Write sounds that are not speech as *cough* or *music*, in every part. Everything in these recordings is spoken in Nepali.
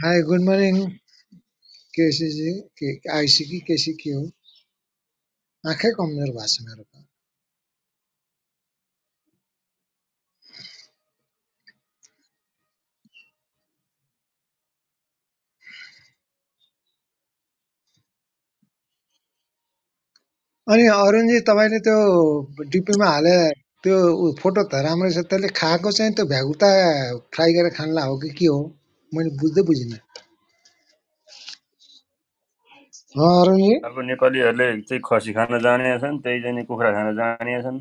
गुड good morning, केसीसी के आईसी की क्यू आंखें कमजोर भाषा मेरे तो को अनि अरुणजी तपाईँले त्यो डिपीमा हाले त्यो उ- फोटो त राम्रै छ त्यसले खाएको चाहिँ त्यो भ्यागुता फ्राई गरेर खानला हो कि के हो मैले बुझ्दै बुझिनँ अँ, अरुणजी अब नेपालीहरूले चाहिँ खसी खान जाने छन् त्यही चाहिँ नि कुखुरा खान जाने छन्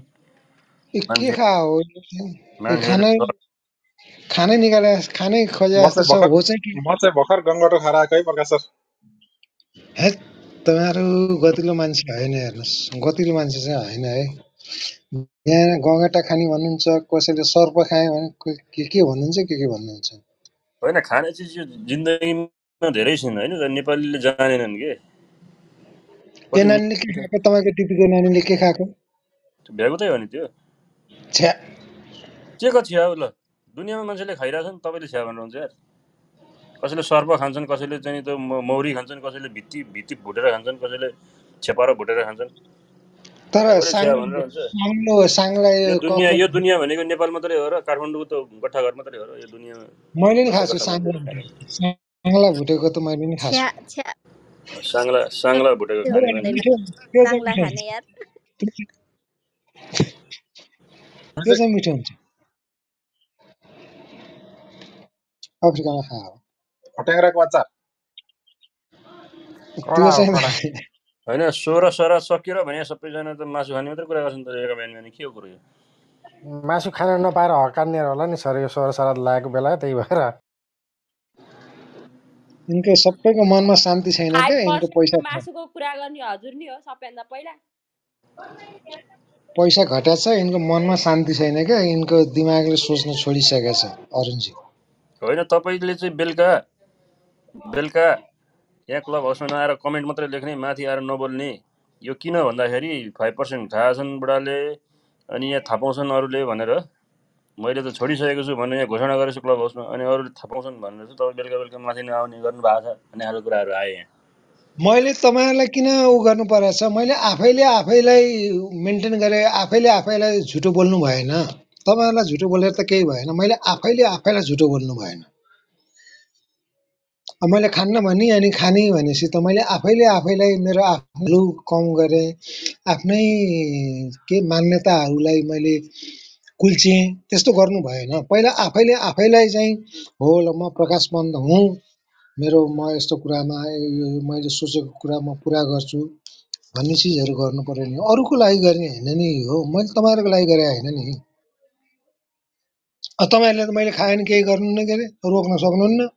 के खा हो यो खानै खानै निकाले खानै खोजे हो चाहिँ के म चाहिँ भर्खर गङ्गटो खाएर आएको है प्रकाश सर हैट तपाईँहरू गतिलो मान्छे होइन हेर्नुहोस् गतिलो मान्छे चाहिँ होइन है यहाँ गँगाटा खाने भन्नुहुन्छ कसैले सर्प खायो भने के के भन्नुहुन्छ के के भन्नुहुन्छ होइन खाना चिज जिन्दगीमा धेरै छैन होइन नेपालीले जानेनन् के त्यो नानीले के खाएको नानीले के खाएको भ्याएको त हो नि त्यो छ्या के को छ्या ल दुनियाँमा मान्छेले खाइरहेको नि तपाईँले छ्या भन्नुहुन्छ यार कसैले सर्प खान्छन् कसैले चाहिँ त्यो मौरी खान्छन् कसैले भित्ती भित्ती भुटेर खान्छन् कसैले छेपारो भुटेर खान्छन् तर साङ्लो साङ्ला दुनियाँ यो दुनियाँ भनेको नेपाल मात्रै हो र काठमाडौँ त गट्ठाघर मात्रै हो र यो दुनियाँमा मैले नि खाएको छु साङ्ला साङ्ला भुटेको त मैले नि खाएको छु साङ्ला साङ्ला भुटेको त्यो चाहिँ मिठो हुन्छ अफ्रिकामा खाएको खट्याङ्ग्राको अचार त्यो चाहिँ होइन सोह्र सोह्र सकेर भने सबैजना त मासु खाने मात्रै कुरा गर्छन् त यो बिहान बिहान के हो कुरो यो मासु खान नपाएर हकार्ने होला नि सर यो सोह्र सराद लागेको बेला त्यही भएर यिनको सबैको मनमा शान्ति छैन क्या यिनको पैसा मासुको कुरा गर्ने हजुर नि हो सबैभन्दा पहिला पैसा घटाएको छ यिनको मनमा शान्ति छैन क्या यिनको दिमागले सोच्न छोडिसकेको छ अरुणजी होइन तपाईँले चाहिँ बेलुका बेलुका यहाँ क्लब हाउसमा नआएर कमेन्ट मात्रै लेख्ने माथि आएर नबोल्ने यो किन भन्दाखेरि फाइभ पर्सेन्ट खाएछन् बुढाले अनि यहाँ थापाउँछन् अरूले भनेर मैले त छोडिसकेको छु भनेर यहाँ घोषणा गरेको छु क्लब हाउसमा अनि अरूले थापाउँछन् भनेर चाहिँ तपाईँ बेलुका बेलुका माथि नआउने गर्नु भएको छ अनि अरू कुराहरू आएँ यहाँ मैले तपाईँहरूलाई किन ऊ गर्नु परेछ मैले आफैले आफैलाई मेन्टेन गरेँ आफैले आफैलाई झुटो बोल्नु भएन तपाईँहरूलाई झुटो बोलेर त केही भएन मैले आफैले आफैलाई झुटो बोल्नु भएन मैले खान्न भने अनि खाने भनेपछि त मैले आफैले आफैलाई मेरो आफ्नो कम गरेँ आफ्नै के मान्यताहरूलाई मैले कुल्चेँ त्यस्तो गर्नु भएन पहिला आफैले आफैलाई चाहिँ हो ल म प्रकाश बन्द हुँ मेरो म यस्तो कुरामा मैले सोचेको कुरा म पुरा गर्छु भन्ने चिजहरू गर्नुपऱ्यो नि अरूको लागि गर्ने होइन नि हो मैले तपाईँहरूको लागि गरेँ होइन नि तपाईँहरूले त मैले खाएन केही गर्नु न के रोक्न सक्नुहुन्न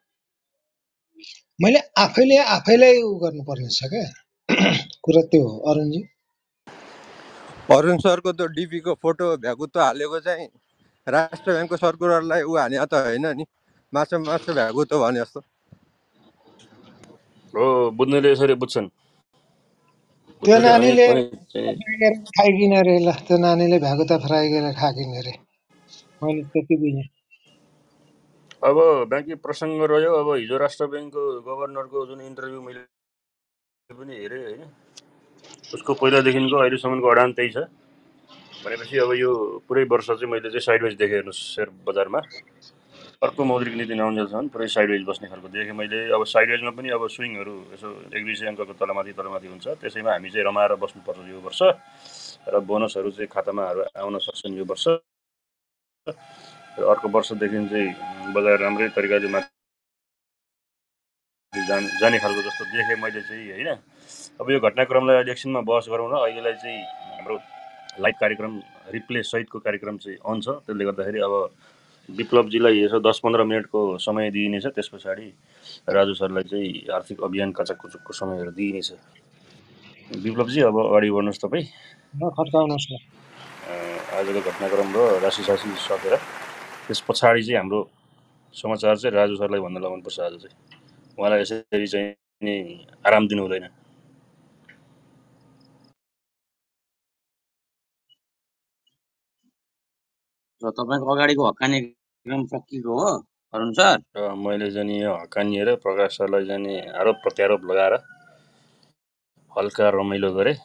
मैले आफैले आफैलाई उ गर्नुपर्ने छ क्या कुरा त्यो हो अरुणजी अरुण सरको त डिपीको फोटो त हालेको चाहिँ राष्ट्र ब्याङ्कको सर्कुलरलाई ऊ हाने त होइन नि मासु मासु त भने जस्तो हो बुझ्नेले यसरी बुझ्छन् त्यो नानीले खाइकिन अरे ल त्यो नानीले भ्याकुता फ्राई गरेर खाकिन अरे मैले त्यति बुझेँ अब बाँकी प्रसङ्ग रह्यो अब हिजो राष्ट्र ब्याङ्कको गभर्नरको जुन इन्टरभ्यू मैले पनि हेरेँ होइन उसको पहिलादेखिको अहिलेसम्मको अडान त्यही छ भनेपछि अब यो पुरै वर्ष चाहिँ मैले चाहिँ साइडवाइज देखेँ हेर्नुहोस् सेयर बजारमा अर्को मौद्रिक नीति नआउन्जेलसम्म पुरै साइडवेज बस्ने खालको देखेँ मैले अब साइडवेजमा पनि अब स्विङहरू यसो एक दुई सय अङ्कको तलमाथि तलमाथि हुन्छ त्यसैमा हामी चाहिँ रमाएर बस्नुपर्छ यो वर्ष र बोनसहरू चाहिँ खातामाहरू आउन सक्छन् यो वर्ष अर्को वर्षदेखि चाहिँ बजार राम्रै तरिकाले माथि जान जाने खालको जस्तो देखेँ मैले चाहिँ होइन अब यो घटनाक्रमलाई अहिले एकछिनमा बहस गरौँ र अहिलेलाई चाहिँ हाम्रो लाइभ कार्यक्रम रिप्ले सहितको कार्यक्रम चाहिँ अन छ त्यसले गर्दाखेरि अब विप्लवजीलाई यसो दस पन्ध्र मिनटको समय दिइनेछ त्यस पछाडि राजु सरलाई चाहिँ आर्थिक अभियान कुचुकको समयहरू दिइनेछ विप्लवजी अब अगाडि बढ्नुहोस् तपाईँ आजको घटनाक्रम र राशि सासी सकेर त्यस पछाडि चाहिँ हाम्रो समाचार चाहिँ राजु सरलाई भन्न लगाउनुपर्छ आज चाहिँ उहाँलाई यसरी चाहिँ आराम दिनु हुँदैन र तपाईँको अगाडिको हक्कानी एकदम सकिएको हो अरुण सर र मैले जाने यो र प्रकाश सरलाई जाने आरोप प्रत्यारोप लगाएर हल्का रमाइलो गरेँ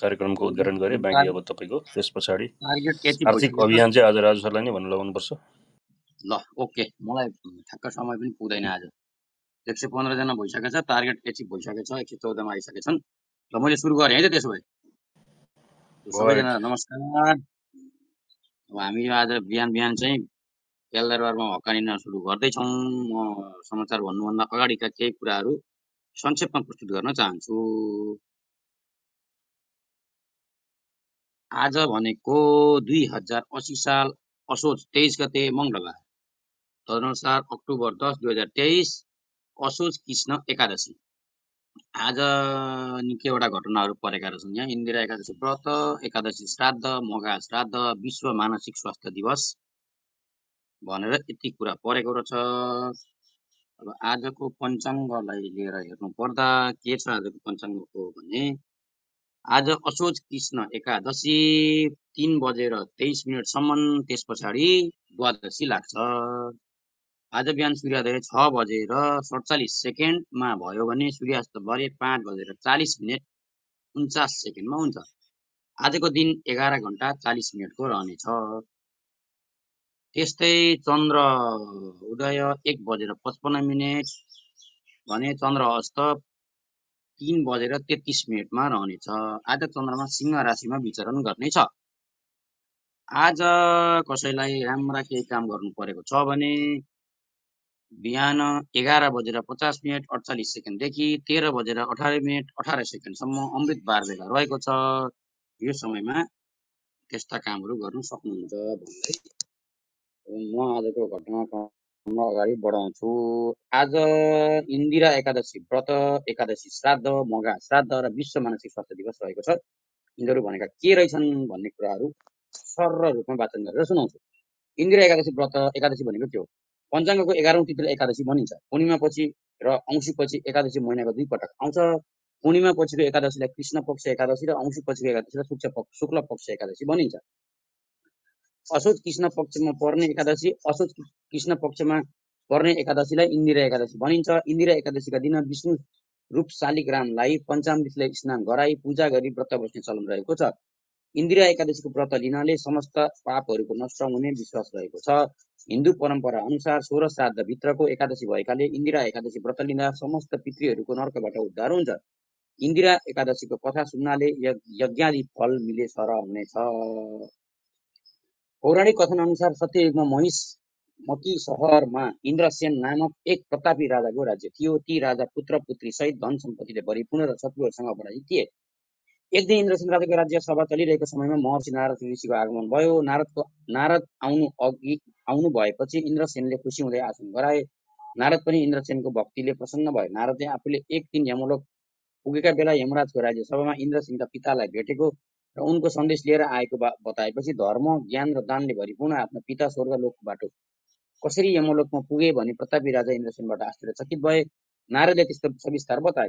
कार्यक्रमको उद्घाटन गरे बाँकी अब तपाईँको त्यस पछाडि आर्थिक अभियान चाहिँ आज राजु सरलाई नै भन्नु लगाउनुपर्छ ल ओके मलाई ठ्याक्क समय पनि पुग्दैन आज एक सय पन्ध्रजना भइसकेको छ टार्गेट एचिभ भइसकेको छ एक सय चौधमा छन् ल मैले सुरु गरेँ है त त्यसो भए सबैजना नमस्कार अब हामी आज बिहान बिहान चाहिँ केलदरबारमा हकानिन सुरु गर्दैछौँ म समाचार भन्नुभन्दा अगाडिका केही कुराहरू संक्षेपमा प्रस्तुत गर्न चाहन्छु आज भनेको दुई हजार असी साल असोज तेइस गते मङ्गलबार तदनुसार अक्टोबर दस दुई हजार तेइस असोज कृष्ण एकादशी आज निकैवटा घटनाहरू परेका रहेछन् यहाँ इन्दिरा एकादशी व्रत एकादशी श्राद्ध मगा श्राद्ध विश्व मानसिक स्वास्थ्य दिवस भनेर यति कुरा परेको रहेछ अब आजको पञ्चाङ्गलाई लिएर हेर्नु पर्दा के छ आजको पञ्चाङ्ग हो भने आज असोज कृष्ण एकादशी तिन बजेर तेइस मिनटसम्म त्यस पछाडि द्वादशी लाग्छ आज बिहान सूर्योदय छ बजेर सडचालिस सेकेन्डमा भयो भने सूर्यास्त भरे पाँच बजेर चालिस मिनट उन्चास सेकेन्डमा हुन्छ आजको दिन एघार घन्टा चालिस मिनटको रहनेछ त्यस्तै चन्द्र उदय एक बजेर पचपन्न मिनट भने चन्द्र अस्त तिन बजेर तेत्तिस मिनटमा रहनेछ आज चन्द्रमा सिंह राशिमा विचरण गर्नेछ आज कसैलाई राम्रा केही काम गर्नु परेको छ भने बिहान एघार बजेर पचास मिनट अडचालिस सेकेन्डदेखि तेह्र बजेर अठार मिनट अठार सेकेन्डसम्म अमृत बार बेला रहेको छ यो समयमा त्यस्ता कामहरू गर्न सक्नुहुन्छ भन्दै म आजको घटना म अगाडि बढाउँछु आज इन्दिरा एकादशी व्रत एकादशी श्राद्ध मगा श्राद्ध र विश्व मानसिक स्वास्थ्य दिवस रहेको छ यिनीहरू भनेका के रहेछन् भन्ने कुराहरू सरल रूपमा वाचन गरेर सुनाउँछु इन्दिरा एकादशी व्रत एकादशी भनेको के हो पञ्चाङ्गको एघारौँ तिथि एकादशी भनिन्छ पूर्णिमा पछि र पछि एकादशी महिनाको दुई पटक आउँछ पूर्णिमा पछिको एकादशीलाई कृष्ण पक्ष एकादशी र औँसी पछिको एकादशीलाई शुक्ल पक्ष शुक्ल पक्ष एकादशी भनिन्छ असोज कृष्ण पक्षमा पर्ने एकादशी असोज कृष्ण पक्षमा पर्ने एकादशीलाई इन्दिरा एकादशी भनिन्छ इन्दिरा एकादशीका दिन विष्णु रूप शालिग्रामलाई पञ्चामृतले स्नान गराई पूजा गरी व्रत बस्ने चलन रहेको छ इन्दिरा एकादशीको व्रत लिनाले समस्त पापहरूको नष्ट हुने विश्वास रहेको छ हिन्दू परम्परा अनुसार सोह्र श्राद्धभित्रको एकादशी भएकाले इन्दिरा एकादशी व्रत लिँदा समस्त पितृहरूको नर्कबाट उद्धार हुन्छ इन्दिरा एकादशीको कथा सुन्नाले यज्ञाली फल मिले सर हुनेछ पौराणिक कथन अनुसार सत्ययुगमा महिष मकी सहरमा इन्द्रसेन नामक एक प्रतापी राजाको राज्य थियो ती राजा पुत्र पुत्री सहित धन सम्पत्तिले भरिपूर्ण र शत्रुहरूसँग अपराजित थिए एक दिन इन्द्रसेन राजाको राज्य सभा चलिरहेको समयमा महर्षि नारद ऋषिको आगमन भयो नारदको नारद आउनु अघि आउनु भएपछि इन्द्रसेनले खुसी हुँदै आसन गराए नारद पनि इन्द्रसेनको भक्तिले प्रसन्न भयो नारदले आफूले एक दिन यमलोक पुगेका बेला यमराजको राज्य सभामा इन्द्रसेनका पितालाई भेटेको र उनको सन्देश लिएर आएको बताएपछि धर्म ज्ञान र दानले भरिपूर्ण आफ्नो पिता स्वर्गलोक बाटो कसरी यमलोकमा पुगे भने प्रतापी राजा इन्द्रसेनबाट आश्चर्यचकित भए नारदले त्यस्तो सविस्तार बताए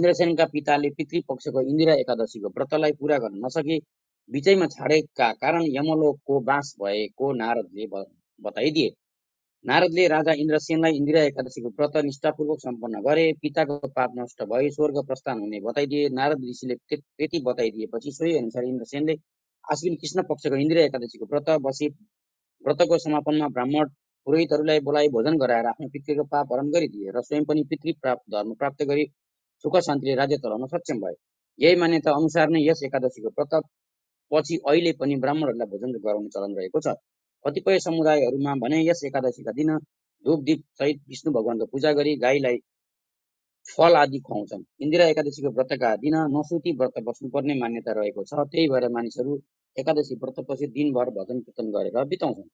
इन्द्रसेनका पिताले पितृ पक्षको इन्दिरा एकादशीको व्रतलाई पुरा गर्न नसके बिचैमा छाडेका कारण यमलोकको बाँस भएको नारदले बताइदिए नारदले राजा इन्द्रसेनलाई इन्दिरा एकादशीको व्रत निष्ठापूर्वक सम्पन्न गरे पिताको पाप नष्ट भए स्वर्ग प्रस्थान हुने बताइदिए नारद ऋषिले त्यति बताइदिएपछि सोही अनुसार इन्द्रसेनले आश्विन कृष्ण पक्षको इन्दिरा एकादशीको व्रत बसी व्रतको समापनमा ब्राह्मण पुरोहितहरूलाई बोलाई भोजन गराएर आफ्नो पितृको पाप हरण गरिदिए र स्वयं पनि पितृ प्राप्त धर्म प्राप्त गरी सुख शान्तिले राज्य चलाउन सक्षम भए यही मान्यता अनुसार नै यस एकादशीको व्रत पछि अहिले पनि ब्राह्मणहरूलाई भोजन गराउने चलन रहेको छ कतिपय समुदायहरूमा भने यस एकादशीका दिन दीप सहित विष्णु भगवानको पूजा गरी गाईलाई फल आदि खुवाउँछन् इन्दिरा एकादशीको व्रतका दिन नसुती व्रत बस्नुपर्ने मान्यता रहेको छ त्यही भएर मानिसहरू एकादशी व्रतपछि दिनभर भजन कीर्तन गरेर बिताउँछन्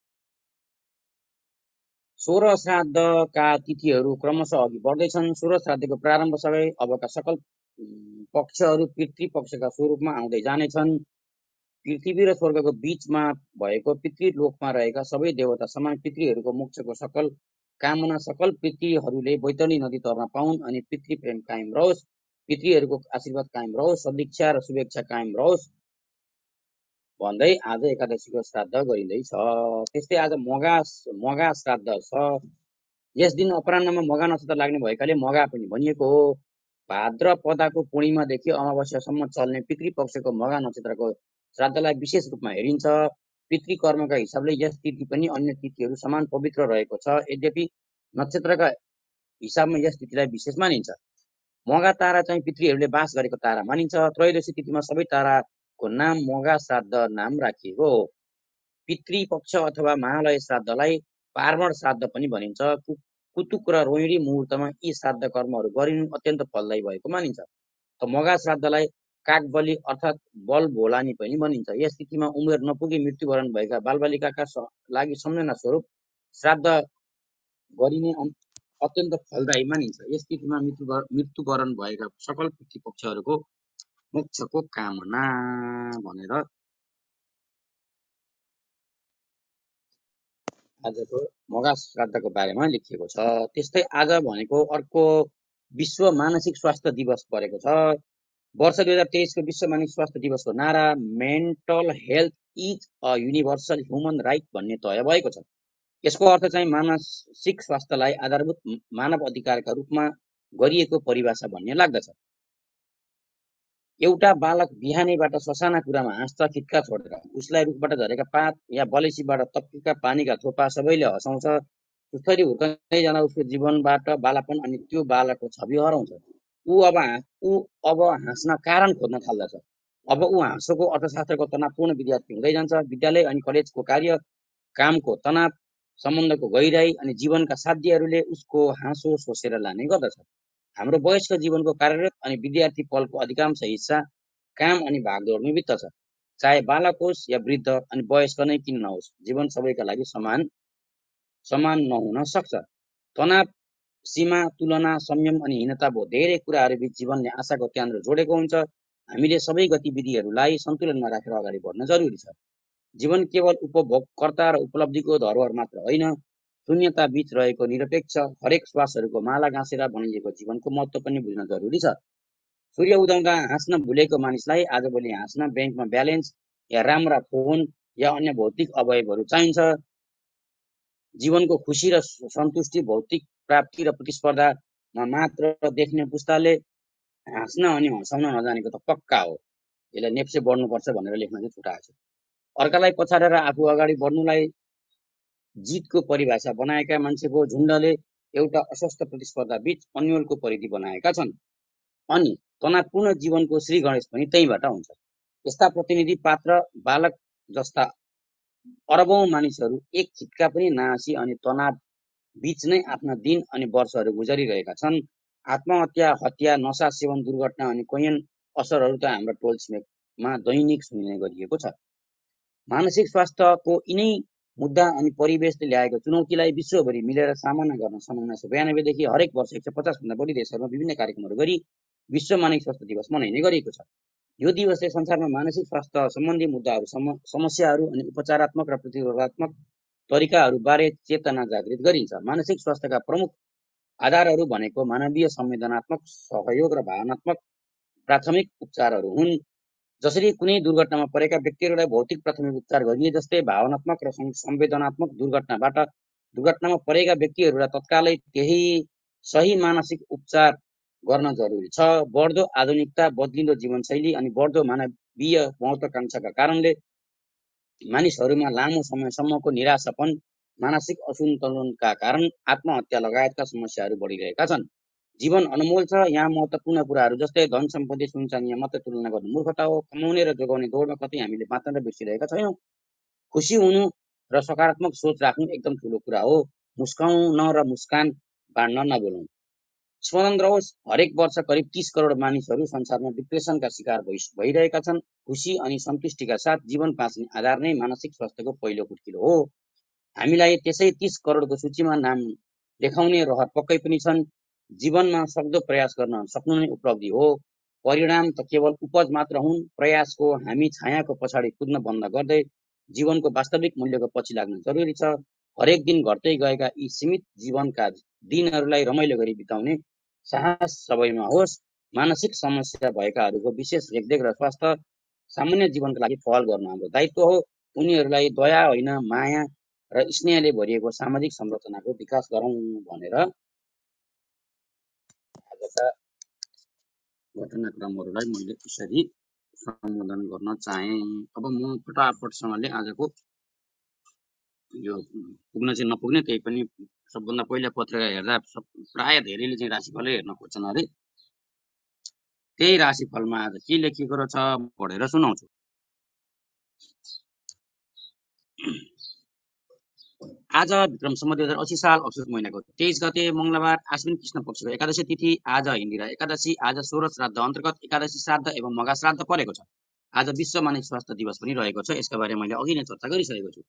सोह्र श्राद्धका तिथिहरू क्रमशः अघि बढ्दैछन् सोह्र श्राद्धको सबै अबका सकल पक्षहरू पितृ पक्षका स्वरूपमा आउँदै जानेछन् पृथ्वी र स्वर्गको बिचमा भएको पितृलोकमा रहेका सबै देवता समान पितृहरूको मोक्षको सकल कामना सकल पितृहरूले बैतनी नदी तर्न पाउन् अनि पितृ प्रेम कायम रहोस् पितृहरूको आशीर्वाद कायम रहोस् सदिक्षा र शुभेच्छा कायम रहोस् भन्दै आज एकादशीको श्राद्ध गरिँदैछ त्यस्तै आज मगा मगा श्राद्ध छ यस दिन अपरान्नमा मगा नक्षत्र लाग्ने भएकाले मगा पनि भनिएको हो भाद्र पदाको पूर्णिमादेखि अमावस्यासम्म चल्ने पितृ पक्षको मगा नक्षत्रको श्राद्धलाई विशेष रूपमा हेरिन्छ पितृ कर्मका हिसाबले यस तिथि पनि अन्य तिथिहरू समान पवित्र रहेको छ यद्यपि नक्षत्रका हिसाबमा यस तिथिलाई विशेष मानिन्छ मगा तारा चाहिँ पितृहरूले बास गरेको तारा मानिन्छ त्रयोदशी तिथिमा सबै ताराको नाम मगा श्राद्ध नाम राखिएको हो पितृ पक्ष अथवा महालय श्राद्धलाई पार्वण श्राद्ध पनि भनिन्छ कुतुक र रोहिणी मुहुर्तमा यी श्राद्ध कर्महरू गरिनु अत्यन्त फलदायी भएको मानिन्छ मगा श्राद्धलाई कागबली अर्थात् बल भोलानी पनि भनिन्छ यस स्थितिमा उमेर नपुगी मृत्युवरण भएका बालबालिकाका लागि सम्झना स्वरूप श्राद्ध गरिने अत्यन्त फलदायी मानिन्छ यस स्थितिमा मृत्यु मृत्युवरण भएका सकल प्रतिपक्षहरूको मोक्षको कामना भनेर आजको मगा श्राद्धको बारेमा लेखिएको छ त्यस्तै आज भनेको अर्को विश्व मानसिक स्वास्थ्य दिवस परेको छ वर्ष दुई हजार तेइसको विश्व मानव स्वास्थ्य दिवसको नारा mental health is a universal human right भन्ने तय भएको छ यसको अर्थ चाहिँ मानसिक स्वास्थ्यलाई आधारभूत मानव अधिकारका रूपमा गरिएको परिभाषा भन्ने लाग्दछ एउटा बालक बिहानैबाट ससाना कुरामा हाँस्छ खिटका छोडेर उसलाई रुखबाट झरेका पात या बलेसीबाट तपिएका पानीका थोपा सबैले हँसाउँछ उसरी हुर्काउँदै जाँदा उसको जीवनबाट बालापन अनि त्यो बालकको छवि हराउँछ ऊ अब ऊ अब हाँस्न कारण खोज्न थाल्दछ अब ऊ हाँसोको अर्थशास्त्रको पूर्ण विद्यार्थी हुँदै जान्छ विद्यालय अनि कलेजको कार्य कामको तनाव सम्बन्धको गहिराई अनि जीवनका साध्यहरूले उसको हाँसो सोसेर लाने गर्दछ हाम्रो वयस्क जीवनको कार्यरत अनि विद्यार्थी पलको अधिकांश हिस्सा काम अनि भागदौडमै छ चाहे बालक होस् या वृद्ध अनि वयस्क नै किन नहोस् जीवन सबैका लागि समान समान नहुन सक्छ तनाव सीमा तुलना संयम अनि हीनता भयो धेरै बिच जीवनले आशाको केन्द्र जोडेको हुन्छ हामीले सबै गतिविधिहरूलाई सन्तुलनमा राखेर अगाडि बढ्न जरुरी छ जीवन केवल उपभोगकर्ता र उपलब्धिको धरोहर मात्र होइन शून्यता बीच रहेको निरपेक्ष हरेक श्वासहरूको माला गाँसेर बनाइएको जीवनको महत्त्व पनि बुझ्न जरुरी छ सूर्य उदाउँदा हाँस्न भुलेको मानिसलाई आजभोलि हाँस्न ब्याङ्कमा ब्यालेन्स या राम्रा फोन या अन्य भौतिक अवयवहरू चाहिन्छ जीवनको खुसी र सन्तुष्टि भौतिक प्राप्ति र प्रतिस्पर्धा मात्र देख्ने पुस्ताले हाँस्न अनि हँसाउन नजानेको त पक्का हो यसलाई नेप्से बढ्नुपर्छ भनेर लेख्न चाहिँ छुटाएको छ अर्कालाई पछाडेर आफू अगाडि बढ्नुलाई जितको परिभाषा बनाएका मान्छेको झुन्डले एउटा अस्वस्थ प्रतिस्पर्धा बीच अन्यलको परिधि बनाएका छन् अनि तनावपूर्ण जीवनको श्री गणेश पनि त्यहीँबाट हुन्छ यस्ता प्रतिनिधि पात्र बालक जस्ता अरबौँ मानिसहरू एक छिटका पनि नासी अनि तनाव बिच नै आफ्ना दिन अनि वर्षहरू गुजारिरहेका छन् आत्महत्या हत्या नसा सेवन दुर्घटना अनि कैयन असरहरू त हाम्रो टोल छिमेकमा दैनिक सुनिने गरिएको छ मानसिक स्वास्थ्यको यिनै मुद्दा अनि परिवेशले ल्याएको चुनौतीलाई विश्वभरि मिलेर सामना गर्न सन् उन्नाइस सय बयानब्बेदेखि हरेक वर्ष एक सय पचासभन्दा बढी देशहरूमा विभिन्न कार्यक्रमहरू गरी विश्व मानसिक स्वास्थ्य दिवस मनाइने गरिएको छ यो दिवसले संसारमा मानसिक स्वास्थ्य सम्बन्धी मुद्दाहरू समस्याहरू अनि उपचारात्मक र प्रतिरोधात्मक तरिकाहरूबारे चेतना जागृत गरिन्छ मानसिक स्वास्थ्यका प्रमुख आधारहरू भनेको मानवीय संवेदनात्मक सहयोग र भावनात्मक प्राथमिक उपचारहरू हुन् जसरी कुनै दुर्घटनामा परेका व्यक्तिहरूलाई भौतिक प्राथमिक उपचार गरिए जस्तै भावनात्मक र संवेदनात्मक दुर्घटनाबाट दुर्घटनामा परेका व्यक्तिहरूलाई तत्कालै त्यही सही मानसिक उपचार गर्न जरुरी छ बढ्दो आधुनिकता बदलिँदो जीवनशैली अनि बढ्दो मानवीय महत्वाकांक्षाका कारणले मानिसहरूमा लामो समयसम्मको निराशापन मानसिक असन्तुलनका कारण आत्महत्या लगायतका समस्याहरू बढिरहेका छन् जीवन अनमोल छ यहाँ महत्त्वपूर्ण कुराहरू जस्तै धन सम्पत्ति सुनसान यहाँ मात्र तुलना गर्नु मूर्खता हो कमाउने र जोगाउने दौडमा कति हामीले मात्र र बिर्सिरहेका छैनौँ खुसी हुनु र सकारात्मक सोच राख्नु एकदम ठुलो कुरा हो मुस्काउन र मुस्कान बाँड्न नबोलौँ स्वतन्त्र होस् हरेक वर्ष करिब तिस करोड मानिसहरू संसारमा डिप्रेसनका शिकार भइरहेका छन् खुसी अनि सन्तुष्टिका साथ जीवन बाँच्ने आधार नै मानसिक स्वास्थ्यको पहिलो कुर्किलो हो हामीलाई त्यसै तिस करोडको सूचीमा नाम देखाउने रहर पक्कै पनि छन् जीवनमा सक्दो प्रयास गर्न सक्नु नै उपलब्धि हो परिणाम त केवल उपज मात्र हुन् प्रयासको हामी छायाको पछाडि कुद्न बन्द गर्दै जीवनको वास्तविक मूल्यको पछि लाग्न जरुरी छ हरेक दिन घट्दै गएका यी सीमित जीवनका दिनहरूलाई रमाइलो गरी बिताउने साहस सबैमा होस् मानसिक समस्या भएकाहरूको विशेष रेखदेख र स्वास्थ्य सामान्य जीवनको लागि पहल गर्नु हाम्रो दायित्व हो उनीहरूलाई दया होइन माया र स्नेहले भरिएको सामाजिक संरचनाको विकास गरौँ भनेर आजका घटनाक्रमहरूलाई मैले यसरी सम्बोधन गर्न चाहेँ अब म फटाफटसँगले आजको यो पुग्न चाहिँ नपुग्ने त्यही पनि सबभन्दा पहिला पत्रिका हेर्दा सब प्राय धेरैले चाहिँ राशिफलै हेर्न खोज्छन् अरे त्यही राशिफलमा आज के लेखिएको रहेछ पढेर सुनाउँछु आज विक्रम सम्म दुई हजार असी साल असोज महिनाको तेइस गते मङ्गलबार आश्विन कृष्ण पक्षको एकादशी तिथि आज हिन्दी एकादशी आज सोह्र श्राद्ध अन्तर्गत एकादशी श्राद्ध एवं मगा श्राद्ध परेको छ आज विश्व मानिस स्वास्थ्य दिवस पनि रहेको छ यसका बारे मैले अघि नै चर्चा गरिसकेको छु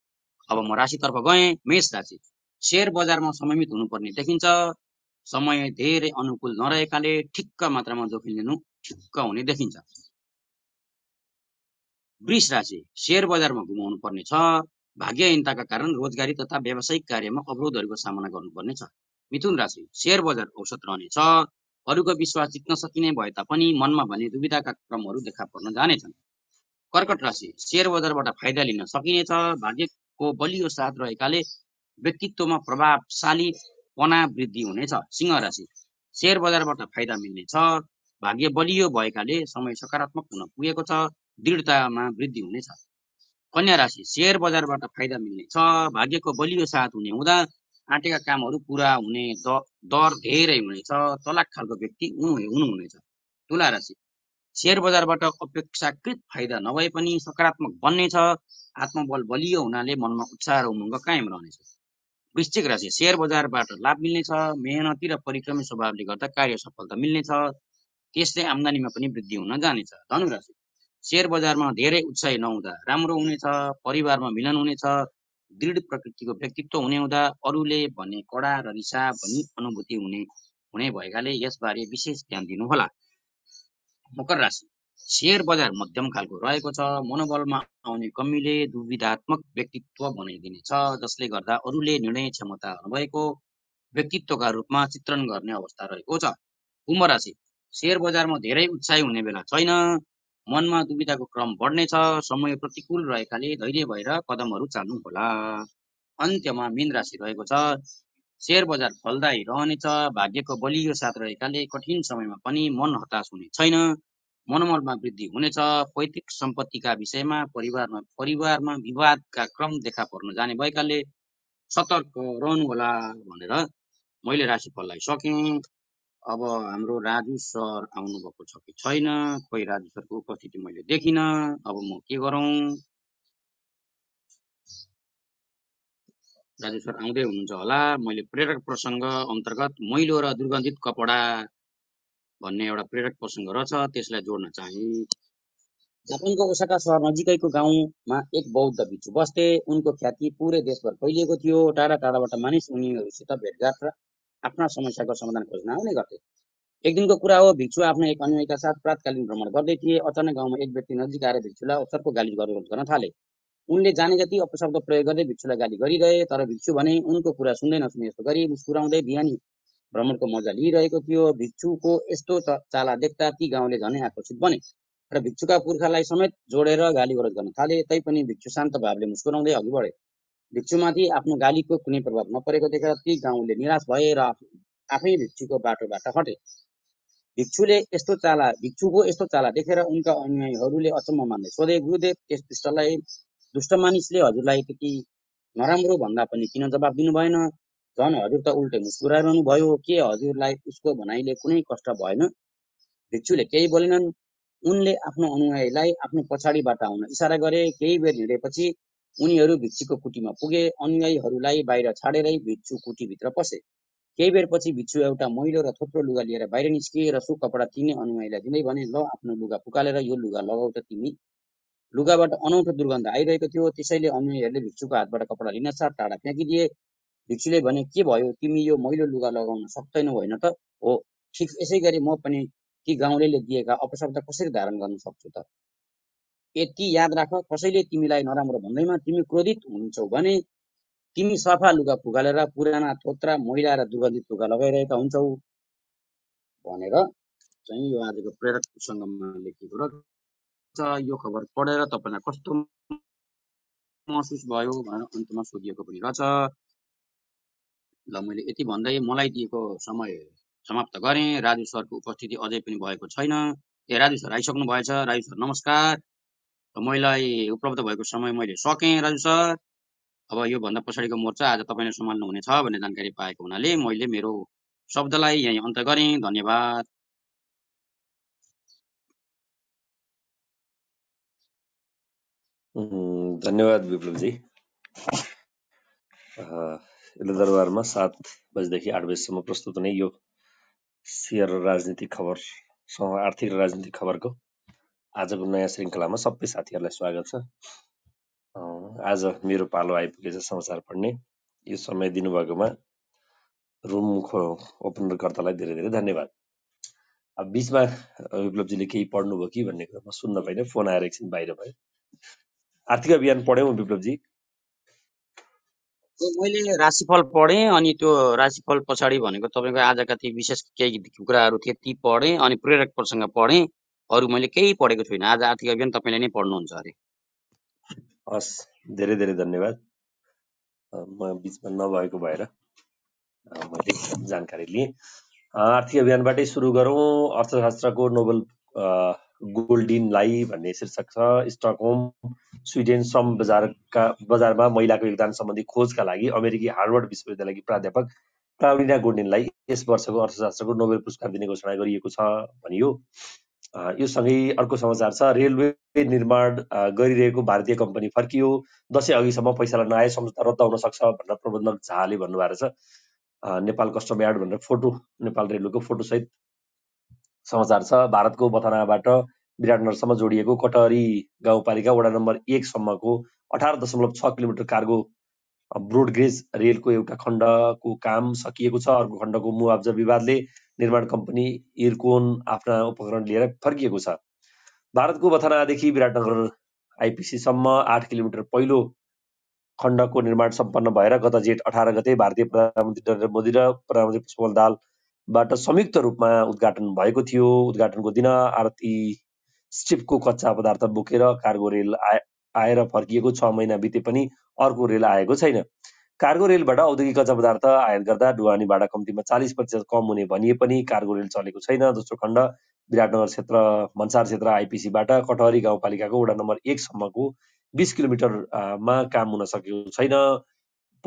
अब म राशितर्फ गएँ मेष राशि सेयर बजारमा समयमित हुनुपर्ने देखिन्छ समय धेरै अनुकूल नरहेकाले ठिक्क मात्रामा जोखिम लिनु ठिक्क हुने देखिन्छ वृष राशि सेयर बजारमा घुमाउनु पर्ने छ भाग्यहीनताका कारण रोजगारी तथा व्यावसायिक कार्यमा अवरोधहरूको सामना गर्नुपर्ने छ मिथुन राशि सेयर बजार औसत रहनेछ अरूको विश्वास जित्न सकिने भए तापनि मनमा भने दुविधाका क्रमहरू देखा पर्न जानेछन् कर्कट राशि सेयर बजारबाट फाइदा लिन सकिनेछ भाग्यको बलियो साथ रहेकाले व्यक्तित्वमा प्रभावशाली पना वृद्धि हुनेछ सिंह राशि सेयर बजारबाट फाइदा मिल्नेछ भाग्य बलियो भएकाले समय सकारात्मक हुन पुगेको छ दृढतामा वृद्धि हुनेछ कन्या राशि सेयर बजारबाट फाइदा मिल्नेछ भाग्यको बलियो साथ हुने हुँदा आँटेका कामहरू पुरा हुने दर धेरै हुनेछ तलाक खालको व्यक्ति हुनुहुनेछ तुला राशि सेयर बजारबाट अपेक्षाकृत फाइदा नभए पनि सकारात्मक बन्नेछ आत्मबल बलियो हुनाले मनमा उत्साह र उमङ्ग कायम रहनेछ वृश्चिक राशि सेयर बजारबाट लाभ मिल्नेछ मेहनती र परिक्रमी स्वभावले गर्दा कार्य सफलता मिल्नेछ त्यसले आम्दानीमा पनि वृद्धि हुन जानेछ धनु राशि सेयर बजारमा धेरै उत्साह नहुँदा राम्रो हुनेछ परिवारमा मिलन हुनेछ दृढ प्रकृतिको व्यक्तित्व हुने हुँदा अरूले भने कडा र रिसा भनी अनुभूति हुने हुने भएकाले यसबारे विशेष ध्यान दिनुहोला मकर राशि सेयर बजार मध्यम खालको रहेको छ मनोबलमा आउने कमीले दुविधात्मक व्यक्तित्व बनाइदिनेछ जसले गर्दा अरूले निर्णय क्षमता नभएको व्यक्तित्वका रूपमा चित्रण गर्ने अवस्था रहेको छ कुम्भ राशि सेयर बजारमा धेरै उत्साही हुने बेला छैन मनमा दुविधाको क्रम बढ्नेछ समय प्रतिकूल रहेकाले धैर्य भएर कदमहरू होला अन्त्यमा मीन राशि रहेको छ सेयर बजार फलदायी रहनेछ भाग्यको बलियो साथ रहेकाले कठिन समयमा पनि मन हताश हुने छैन मनोमलमा वृद्धि हुनेछ पैतृक सम्पत्तिका विषयमा परिवारमा परिवारमा विवादका क्रम देखा पर्न जाने भएकाले सतर्क रहनुहोला भनेर मैले राशिफललाई सकेँ अब हाम्रो राजु सर आउनुभएको छ कि छैन खोइ राजु सरको उपस्थिति मैले देखिनँ अब म के गरौँ राजु सर आउँदै हुनुहुन्छ होला मैले प्रेरक प्रसङ्ग अन्तर्गत मैलो र दुर्गन्धित कपडा भन्ने एउटा प्रेरक प्रसङ्ग रहेछ त्यसलाई जोड्न चाहे जापानको ओसाका सहर नजिकैको गाउँमा एक बौद्ध भिक्षु बस्थे उनको ख्याति पुरै देशभर फैलिएको थियो टाढा टाढाबाट मानिस उनीहरूसित भेटघाट र आफ्ना समस्याको समाधान खोज्न आउने गर्थे एक दिनको कुरा हो भिक्षु आफ्नो एक अनुयायीका साथ प्रातकालीन भ्रमण गर्दै थिए अचानक गाउँमा एक व्यक्ति नजिक आएर भिक्षुलाई अवसरको गाली गर्न थाले उनले जाने जति अपशब्द प्रयोग गर्दै भिक्षुलाई गाली गरिरहे तर भिक्षु भने उनको कुरा सुन्दै नसुने जस्तो गरी मुस्कुराउँदै बिहानी भ्रमणको मजा लिइरहेको थियो भिक्षुको यस्तो चाला देख्दा ती गाउँले झनै आकर्षित बने र भिक्षुका पुर्खालाई समेत जोडेर गाली गलत गर्न थाले तैपनि भिक्षु शान्त भावले मुस्कुराउँदै अघि बढे भिक्षुमाथि आफ्नो गालीको कुनै प्रभाव नपरेको देखेर ती गाउँले निराश भए र आफै भिक्षुको बाटोबाट हटे भिक्षुले यस्तो चाला भिक्षुको यस्तो चाला देखेर उनका अनुयायीहरूले अचम्म मान्दै सोधे गुरुदेव त्यस पृष्ठलाई दुष्ट मानिसले हजुरलाई त्यति नराम्रो भन्दा पनि किन जवाब दिनु भएन झन् हजुर त उल्टै मुस्कुराइरहनु भयो के हजुरलाई उसको भनाइले कुनै कष्ट भएन भिक्षुले केही बोलेनन् उनले आफ्नो अनुयायीलाई आफ्नो पछाडिबाट आउन इसारा गरे केही बेर हिँडेपछि उनीहरू भिक्षुको कुटीमा पुगे अनुयायीहरूलाई बाहिर छाडेरै भिक्षु कुटीभित्र पसे केही बेरपछि भिक्षु एउटा मैलो र थोत्रो लुगा लिएर बाहिर निस्के र सु कपडा तिनै अनुयायीलाई दिँदै भने ल आफ्नो लुगा फुकालेर यो लुगा लगाउ त तिमी लुगाबाट अनौठो दुर्गन्ध आइरहेको थियो त्यसैले अनुयायीहरूले भिक्षुको हातबाट कपडा लिन साथ टाढा फ्याँकिदिए भिक्षुले भने के भयो तिमी यो मैलो लुगा लगाउन सक्दैनौ होइन त हो ठिक यसै गरी म पनि ती गाउँले दिएका अपशब्द कसरी धारण गर्न सक्छु त यति याद राख कसैले तिमीलाई नराम्रो भन्दैमा तिमी क्रोधित हुन्छौ भने तिमी सफा लुगा फुगालेर पुराना थोत्रा मैला र दुर्गन्धित लुगा लगाइरहेका हुन्छौ भनेर चाहिँ यो आजको प्रेरक सङ्गममा लेखिएको र यो खबर पढेर तपाईँलाई कस्तो महसुस भयो भनेर अन्तमा सोधिएको पनि रहेछ ल मैले यति भन्दै मलाई दिएको समय समाप्त गरेँ राजु सरको उपस्थिति अझै पनि भएको छैन ए राजु सर आइसक्नु भएछ राजु सर नमस्कार मैलाई उपलब्ध भएको समय मैले सकेँ राजु सर अब योभन्दा पछाडिको मोर्चा आज तपाईँले सम्हाल्नु हुनेछ भन्ने जानकारी पाएको हुनाले मैले मेरो शब्दलाई यहीँ अन्त गरेँ धन्यवाद धन्यवाद विप्लवजी दरबारमा सात बजेदेखि आठ बजीसम्म प्रस्तुत हुने यो सेयर राजनीतिक खबरसँग आर्थिक र राजनीतिक खबरको आजको नयाँ श्रृङ्खलामा सबै साथीहरूलाई स्वागत छ आज मेरो पालो आइपुगेछ समाचार पढ्ने यो समय दिनुभएकोमा रुम खो ओपनरकर्तालाई धेरै धेरै धन्यवाद अब बिचमा विप्लवजीले केही पढ्नुभयो कि भन्ने कुरा म सुन्न पाइनँ फोन आएर एकछिन बाहिर भयो आर्थिक अभियान पढ्यौँ विप्लवजी मैले राशिफल पढेँ अनि त्यो राशिफल पछाडि भनेको तपाईँको आजका ती विशेष केही कुराहरू थिए ती पढेँ अनि प्रेरक प्रसङ्ग पढेँ अरू मैले केही पढेको छुइनँ आज आर्थिक अभियान तपाईँले नै पढ्नुहुन्छ अरे हस् धेरै धेरै धन्यवाद म बिचमा नभएको भएर मैले जानकारी लिएँ आर्थिक अभियानबाटै सुरु गरौँ अर्थशास्त्रको नोबेल गोल्डिन लाई भन्ने शीर्षक छ स्टकहोम स्विडेन सम बजारका बजारमा महिलाको योगदान सम्बन्धी खोजका लागि अमेरिकी हार्वर्ड विश्वविद्यालयकी प्राध्यापक क्लाउडिना गोल्डेनलाई यस वर्षको अर्थशास्त्रको नोबेल पुरस्कार दिने घोषणा गरिएको छ भनियो यो सँगै अर्को समाचार छ रेलवे निर्माण गरिरहेको भारतीय कम्पनी फर्कियो दसैँ अघिसम्म पैसालाई नआए सम्झौता रद्द हुन सक्छ भनेर प्रबन्धक झाले भन्नुभएको छ नेपाल कस्टम यार्ड भनेर फोटो नेपाल रेलवेको फोटोसहित समाचार छ भारतको बथानाबाट विराटनगरसम्म जोडिएको कटहरी गाउँपालिका वडा नम्बर एकसम्मको अठार दशमलव छ किलोमिटर कार्गो ब्रोडगेज रेलको एउटा खण्डको काम सकिएको छ अर्को खण्डको मुआब्जा विवादले निर्माण कम्पनी इरकोन आफ्ना उपकरण लिएर फर्किएको छ भारतको बथनादेखि विराटनगर आइपिसीसम्म आठ किलोमिटर पहिलो खण्डको निर्माण सम्पन्न भएर गत जेठ अठार गते भारतीय प्रधानमन्त्री नरेन्द्र मोदी र प्रधानमन्त्री पुष्पल दालबाट संयुक्त रूपमा उद्घाटन भएको थियो उद्घाटनको दिन आरती स्ट्रिपको कच्चा पदार्थ बोकेर कार्गो रेल आएर फर्किएको छ महिना बिते पनि अर्को रेल आएको छैन कार्गो रेलबाट औद्योगिक कच्चा पदार्थ आयात गर्दा ढुवानी भाडा कम्तीमा चालिस प्रतिशत कम हुने भनिए पनि कार्गो रेल चलेको छैन दोस्रो खण्ड विराटनगर क्षेत्र भन्सार क्षेत्र आइपिसीबाट कटहरी गाउँपालिकाको वडा नम्बर एकसम्मको बिस किलोमिटरमा काम हुन सकेको छैन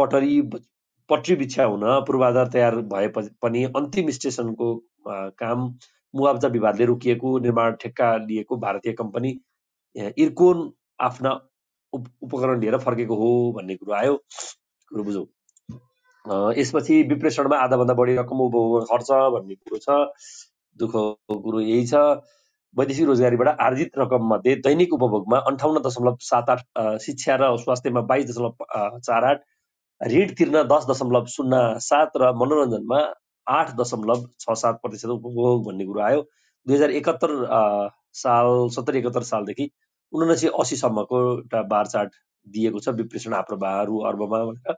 पटरी पटरी बिछ्या हुन पूर्वाधार तयार भए पनि अन्तिम स्टेसनको काम मुआब्जा विवादले रोकिएको निर्माण ठेक्का लिएको भारतीय कम्पनी इर्कोन आफ्ना उपकरण लिएर फर्केको हो भन्ने कुरो आयो कुरो बुझौँ यसपछि विप्रेषणमा आधाभन्दा बढी रकम उपभोग खर्च भन्ने कुरो छ दुःखको कुरो यही छ वैदेशिक रोजगारीबाट आर्जित रकम मध्ये दैनिक उपभोगमा अन्ठाउन्न दशमलव सात आठ शिक्षा र स्वास्थ्यमा बाइस दशमलव चार आठ ऋण तिर्न दस दशमलव शून्य सात र मनोरञ्जनमा आठ दशमलव छ सात प्रतिशत उपभोग भन्ने कुरो आयो दुई हजार एकात्तर साल सत्तरी एकात्तर सालदेखि उन्नाइस सय असीसम्मको एउटा बार चार्ट दिएको छ विप्रेषण आप्रवाहहरू अर्बमा भनेर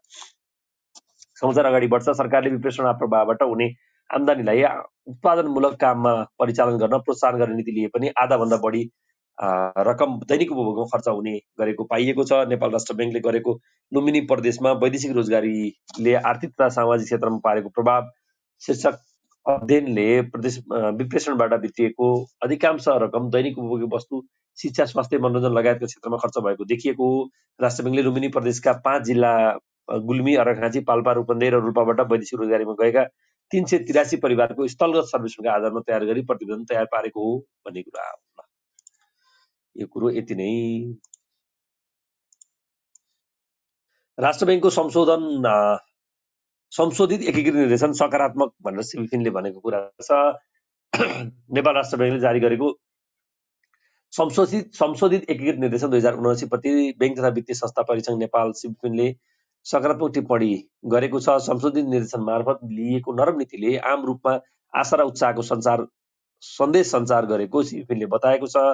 समाचार अगाडि बढ्छ सरकारले विप्रेषण आप्रवाहबाट हुने आम्दानीलाई उत्पादनमूलक काममा परिचालन गर्न प्रोत्साहन गर्ने नीति लिए पनि आधाभन्दा बढी रकम दैनिक उपभोगमा खर्च हुने गरेको पाइएको छ नेपाल राष्ट्र ब्याङ्कले गरेको लुम्बिनी प्रदेशमा वैदेशिक रोजगारीले आर्थिक तथा सामाजिक क्षेत्रमा पारेको प्रभाव शीर्षक अध्ययनले प्रदेश विप्रेषणबाट भित्रिएको अधिकांश रकम दैनिक उपभोग्य वस्तु शिक्षा स्वास्थ्य मनोरञ्जन लगायतका क्षेत्रमा खर्च भएको देखिएको हो राष्ट्र ब्याङ्कले लुम्बिनी प्रदेशका पाँच जिल्ला गुल्मी अरखाँची पाल्पा रूपन्देही र रूल्पाबाट वैदेशिक रोजगारीमा गएका तिन सय तिरासी परिवारको स्थलगत सर्वेक्षणका आधारमा तयार गरी प्रतिवेदन तयार पारेको हो भन्ने कुरा हो यो कुरो यति नै राष्ट्र ब्याङ्कको संशोधन संशोधित एकीकृत निर्देशन सकारात्मक भनेर सिबिफिनले भनेको कुरा छ नेपाल राष्ट्र ब्याङ्कले जारी गरेको संशोधित संशोधित एकीकृत निर्देशन दुई हजार उनासी प्रति ब्याङ्क तथा वित्तीय संस्था परिसङ्घ नेपाल सिबिफिनले सकारात्मक टिप्पणी गरेको छ संशोधित निर्देशन मार्फत लिएको नरम नीतिले आम रूपमा आशा र उत्साहको सञ्चार सन्देश सञ्चार गरेको सिबिफिनले बताएको छ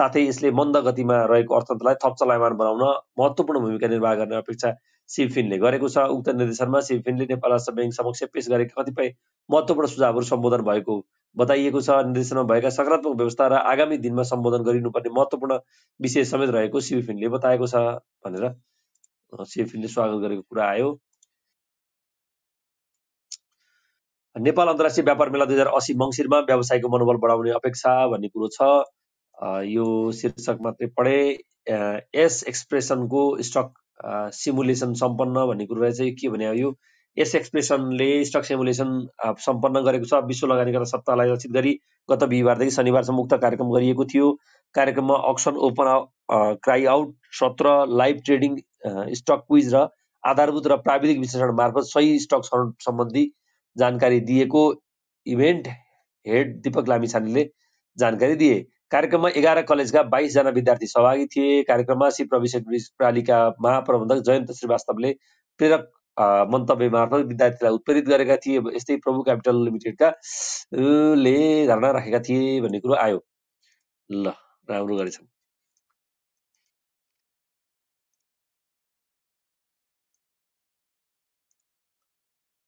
साथै यसले मन्द गतिमा रहेको अर्थतन्त्रलाई थप चलायमान बनाउन महत्त्वपूर्ण भूमिका निर्वाह गर्ने अपेक्षा सिफिनले गरेको छ उक्त निर्देशनमा सिफिनले नेपाल राष्ट्र ब्याङ्क समक्ष पेश गरेका कतिपय महत्त्वपूर्ण सुझावहरू सम्बोधन भएको बताइएको छ निर्देशनमा भएका सकारात्मक व्यवस्था र आगामी दिनमा सम्बोधन गरिनुपर्ने महत्त्वपूर्ण विषय समेत रहेको सिफिनले बताएको छ भनेर सिफिनले स्वागत गरेको कुरा आयो नेपाल अन्तर्राष्ट्रिय व्यापार मेला दुई हजार असी मङ्सिरमा व्यवसायको मनोबल बढाउने अपेक्षा भन्ने कुरो छ यो शीर्षक मात्रै पढे एस एक्सप्रेसनको स्टक सिमुलेसन सम्पन्न भन्ने कुरोलाई चाहिँ के भने यो यस एक्सप्रेसनले स्टक सिमुलेसन सम्पन्न गरेको छ विश्व लगानीकरण सप्ताहलाई लक्षित गरी गत बिहिबारदेखि शनिबारसम्म उक्त कार्यक्रम गरिएको थियो कार्यक्रममा अक्सन ओपन क्राई आउट सत्र लाइभ ट्रेडिङ स्टक क्विज र आधारभूत र प्राविधिक विश्लेषण मार्फत सही स्टक सम्बन्धी जानकारी दिएको इभेन्ट हेड दिपक लामिछानेले जानकारी दिए कार्यक्रममा एघार कलेजका बाइसजना विद्यार्थी सहभागी थिए कार्यक्रममा श्री प्रवेश प्रालीका महाप्रबन्धक जयन्त श्रीवास्तवले प्रेरक मन्तव्य मार्फत विद्यार्थीलाई उत्प्रेरित गरेका थिए यस्तै प्रभु क्यापिटल लिमिटेडका ले धारणा राखेका थिए भन्ने कुरो आयो ल राम्रो गरेछन्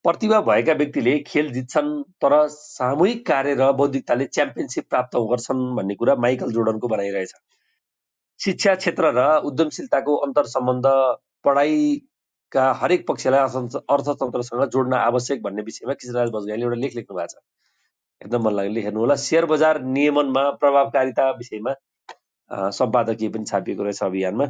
प्रतिभा भएका व्यक्तिले खेल जित्छन् तर सामूहिक कार्य र बौद्धिकताले च्याम्पियनसिप प्राप्त गर्छन् भन्ने कुरा माइकल जोर्डनको भनाइरहेछ शिक्षा क्षेत्र र उद्यमशीलताको अन्तर सम्बन्ध पढाइका हरेक पक्षलाई अर्थतन्त्रसँग जोड्न आवश्यक भन्ने विषयमा किशनराज बजगाईले एउटा लेख लेख्नु भएको छ एकदम मन लाग्यो लेख्नु होला सेयर बजार नियमनमा प्रभावकारिता विषयमा सम्पादकीय पनि छापिएको रहेछ अभियानमा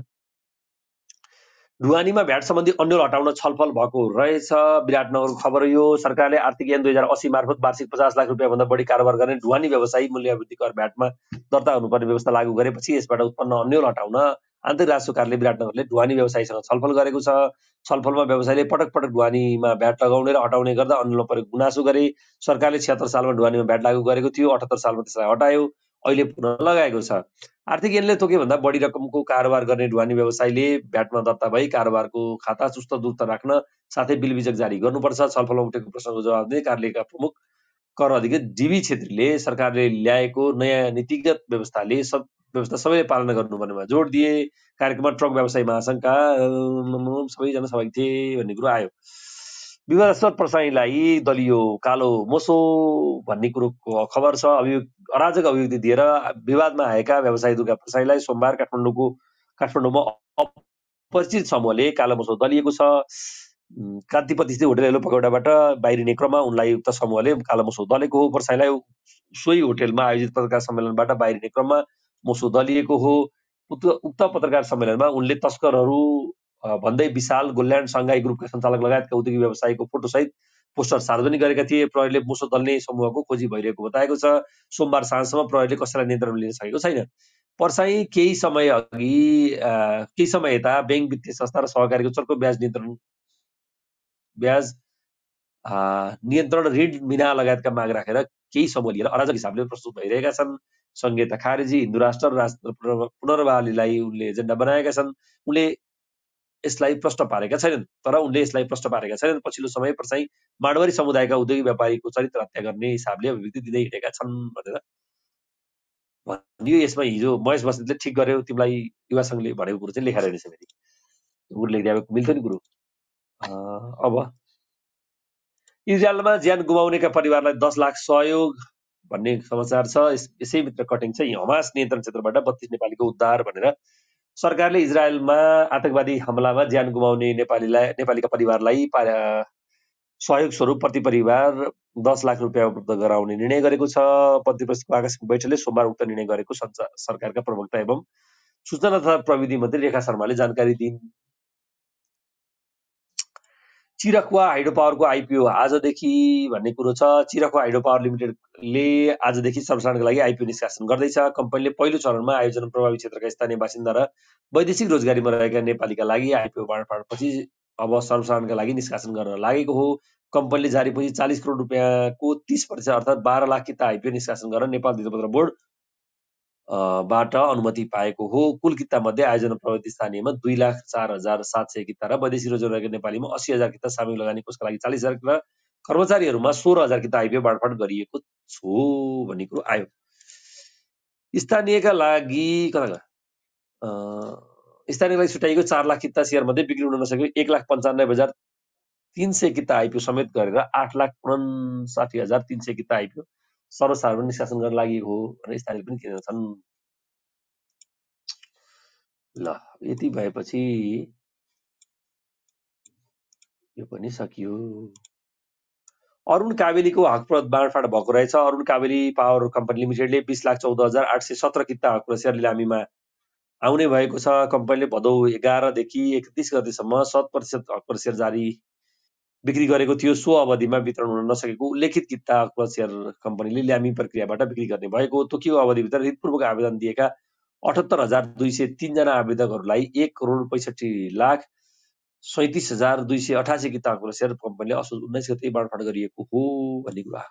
ढुवानीमा भ्याट सम्बन्धी अन्यल हटाउन छलफल भएको रहेछ विराटनगरको खबर यो सरकारले आर्थिक यान दुई हजार अस्सी मार्फत वार्षिक पचास लाख रुपियाँभन्दा बढी कारोबार गर्ने ढुवानी व्यवसायी मूल्य अभिवृद्धि कर भ्याटमा दर्ता हुनुपर्ने व्यवस्था लागू गरेपछि यसबाट उत्पन्न अन्यल हटाउन आन्तरिक राज्य सरकारले विराटनगरले ढुवानी व्यवसायीसँग छलफल गरेको छ छलफलमा व्यवसायीले पटक पटक ढुवानीमा भ्याट लगाउने र हटाउने गर्दा अन्यलमा परेको गुनासो गरे सरकारले छिहत्तर सालमा ढुवानीमा भ्याट लागू गरेको थियो अठहत्तर सालमा त्यसलाई हटायो अहिले पुनः लगाएको छ आर्थिक ऐनले भन्दा बढी रकमको कारोबार गर्ने ढुवानी व्यवसायले भ्याटमा दर्ता भई कारोबारको खाता चुस्त दुस्त राख्न साथै बिलबिजक जारी गर्नुपर्छ छलफलमा उठेको प्रश्नको जवाब दिँदै कार्यालयका प्रमुख कर अधिकृत डिबी छेत्रीले सरकारले ल्याएको नयाँ नीतिगत व्यवस्थाले सब व्यवस्था सबैले पालना गर्नुपर्नेमा जोड दिए कार्यक्रममा ट्रक व्यवसाय महासङ्घका सबैजना सहभागी थिए भन्ने कुरो आयो विगतेश्वर प्रसाईलाई दलियो कालो मोसो भन्ने कुरोको खबर छ अभियुक्त अराजक अभियुक्ति दिएर विवादमा आएका व्यवसायी दुर्गा प्रसाईलाई सोमबार काठमाडौँको काठमाडौँमा अपरिचित समूहले कालो मोसो दलिएको छ कान्तिपति स्थित होटेल एलो पकौडाबाट बाहिरिने क्रममा उनलाई उक्त समूहले कालो मोसो दलेको हो प्रसाईलाई सोही होटेलमा आयोजित पत्रकार सम्मेलनबाट बाहिरिने क्रममा मोसो दलिएको हो उक्त उक्त पत्रकार सम्मेलनमा उनले तस्करहरू भन्दै विशाल गोल्याण्ड सङ्घाई ग्रुपका सञ्चालक लगायतका उद्योगिक व्यवसायीको फोटोसहित पोस्टर सार्वजनिक गरेका थिए प्रहरीले मुसो दल्ने समूहको खोजी भइरहेको बताएको छ सोमबार साँझसम्म प्रहरीले कसैलाई नियन्त्रण लिन सकेको छैन पर्साई केही समय अघि केही समय यता ब्याङ्क वित्तीय संस्था र सहकारीको चर्को ब्याज नियन्त्रण ब्याज नियन्त्रण ऋण बिना लगायतका माग राखेर केही समूह लिएर अराजक हिसाबले प्रस्तुत भइरहेका छन् सङ्घीयता खारेजी हिन्दू राष्ट्र पुनर्वालीलाई उनले एजेन्डा बनाएका छन् उनले यसलाई प्रश्न पारेका छैनन् तर उनले यसलाई प्रश्न पारेका छैनन् पछिल्लो समय चाहिँ माडवारी समुदायका उद्योगी व्यापारीको चरित्र हत्या गर्ने हिसाबले अभिव्यक्ति दिँदै हिँडेका छन् भनेर भनियो यसमा हिजो महेश बस्नेतले ठिक गर्यो तिमीलाई युवा सङ्घले भनेको कुरो चाहिँ लेखेर रहेछ फेरि गुरु लेखिदिए मिल्थ्यो नि कुरो अब इजरायलमा ज्यान गुमाउनेका परिवारलाई दस लाख सहयोग भन्ने समाचार छ यसैभित्र कटिङ छ हमास नियन्त्रण क्षेत्रबाट बत्तिस नेपालीको उद्धार भनेर सरकारले इजरायलमा आतंकवादी हमलामा ज्यान गुमाउने नेपालीलाई नेपालीका परिवारलाई सहयोग स्वरूप प्रति परिवार दस लाख रुपियाँ उपलब्ध गराउने निर्णय गरेको छ प्रतिपक्षको आकाश बैठकले सोमबार उक्त निर्णय गरेको सरकारका प्रवक्ता एवं सूचना तथा प्रविधि मन्त्री रेखा शर्माले जानकारी दिइन् चिरखुवा हाइड्रो पावरको आइपिओ आजदेखि भन्ने कुरो छ चिरखुवा हाइड्रो पावर लिमिटेडले आजदेखि संसारको लागि आइपिओ निष्कासन गर्दैछ कम्पनीले पहिलो चरणमा आयोजना प्रभावित क्षेत्रका स्थानीय बासिन्दा र वैदेशिक रोजगारीमा रहेका नेपालीका लागि आइपिओ बाँडफाँडपछि अब सर्वसाधारणका लागि निष्कासन गर्न लागेको हो कम्पनीले जारी पछि चालिस करोड रुपियाँको तिस प्रतिशत अर्थात् बाह्र लाख किता आइपिओ निष्कासन गर्न नेपाल धितपत्र बोर्ड बाट अनुमति पाएको हो कुल किताब मध्ये आयोजना प्रवृत्ति स्थानीयमा दुई लाख चार हजार सात सय किता र वैदेशिक रोजगार नेपालीमा अस्सी हजार किता सामूहिक लगानी कसका लागि चालिस हजार र कर्मचारीहरूमा सोह्र हजार किता आइपिओ बाँडफाँड गरिएको छु भन्ने कुरो आयो स्थानीयका लागि कता स्थानीय स्थानीयलाई छुट्याइएको चार लाख किता सेयर मध्ये बिक्री हुन नसकेको एक लाख पन्चानब्बे हजार तिन सय किता आइपिओ समेत गरेर आठ लाख उनासाठी हजार तिन सय किता आइपिओ सर्वसाधारण निष्कासन गर्न लागि हो र स्थानीय पनि किनेका छन् ल यति भएपछि यो पनि सकियो अरुण काबेलीको हकप्रद बाँडफाँड भएको रहेछ अरुण काबेली पावर कम्पनी लिमिटेडले बिस लाख चौध हजार आठ सय सत्र किता हकप्रत सेयर लिलामीमा आउने भएको छ कम्पनीले भदौ एघारदेखि एकतिस गतेसम्म शत प्रतिशत हकप्र सेयर जारी बिक्री गरेको थियो सो अवधिमा वितरण हुन नसकेको उल्लेखित किताबमा सेयर कम्पनीले ल्यामी प्रक्रियाबाट बिक्री गर्ने भएको तोकियो अवधिभित्र रितपूर्वक आवेदन दिएका अठहत्तर हजार दुई सय तिनजना आवेदकहरूलाई एक करोड पैँसठी लाख सैतिस हजार दुई सय अठासी किताबको सेयर कम्पनीले असोज उन्नाइस गते बाँडफाँड गरिएको हो भन्ने कुरा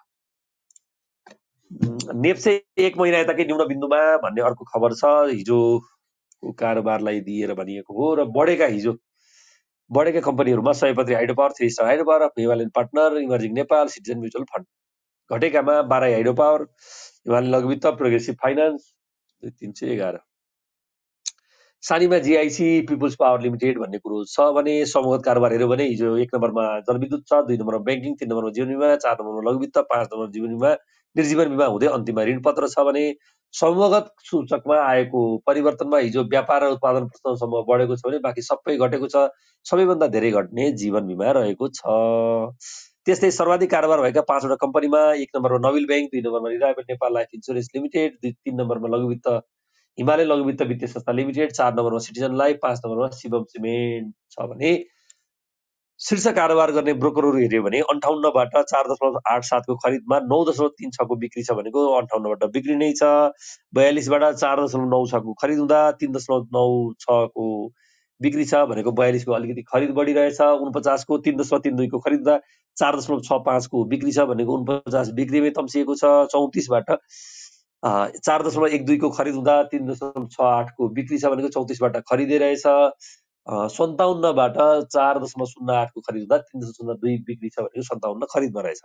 नेप्से एक महिना यताकै न्यून बिन्दुमा भन्ने अर्को खबर छ हिजो कारोबारलाई दिएर भनिएको हो र बढेका हिजो बढेका कम्पनीहरूमा Sayapatri hydro power three star hydro power Himalayan partner emerging Nepal citizen mutual fund घटेकामा बाराई हाइड्रो पावर हिमालयन लघुवित्त प्रोग्रेसिभ दुई तिन सय एघार सानीमा जिआइसी पिपुल्स पावर लिमिटेड भन्ने कुरो छ भने समूहत कारोबार हेऱ्यो भने हिजो एक नम्बरमा जलविद्युत छ दुई नम्बरमा ब्याङ्किङ तिन नम्बरमा जीवन बिमा चार नम्बरमा लघुवित्त पाँच नम्बरमा जीवन बिमा निर्जीवन बिमा हुँदै अन्तिममा ऋण पत्र छ भने समूहगत सूचकमा आएको परिवर्तनमा हिजो व्यापार र उत्पादन समूह बढेको छ भने बाँकी सबै घटेको छ सबैभन्दा धेरै घट्ने जीवन बिमा रहेको छ त्यस्तै सर्वाधिक कारोबार भएका पाँचवटा कम्पनीमा एक नम्बरमा नबिल ब्याङ्क दुई नम्बरमा reliable Nepal life insurance limited दुई तिन नम्बरमा लघुवित्त हिमालय लघुवित्त वित्तीय संस्था लिमिटेड चार नम्बरमा सिटिजन लाइफ पाँच नम्बरमा शिवम सिमेन्ट छ भने शीर्ष कारोबार गर्ने ब्रोकरहरू हेऱ्यो भने अन्ठाउन्नबाट चार दशमलव आठ सातको खरिदमा नौ दशमलव तिन छको बिक्री छ भनेको अन्ठाउन्नबाट बिक्री नै छ बयालिसबाट चार दशमलव नौ छको खरिद हुँदा तिन दशमलव नौ छको बिक्री छ भनेको बयालिसको अलिकति खरिद बढिरहेछ उनपचासको तिन दशमलव तिन दुईको खरिद हुँदा चार दशमलव छ पाँचको बिक्री छ भनेको उनपचास बिक्रीमै तम्सिएको छ चौतिसबाट चार दशमलव एक दुईको खरिद हुँदा तिन दशमलव छ आठको बिक्री छ भनेको चौतिसबाट खरिदै रहेछ सन्ताउन्नबाट चार दशमलव शून्य आठको खरिद हुँदा तिन दशमलव शून्य दुई बिक्री छ भनेको सन्ताउन्न खरिदमा रहेछ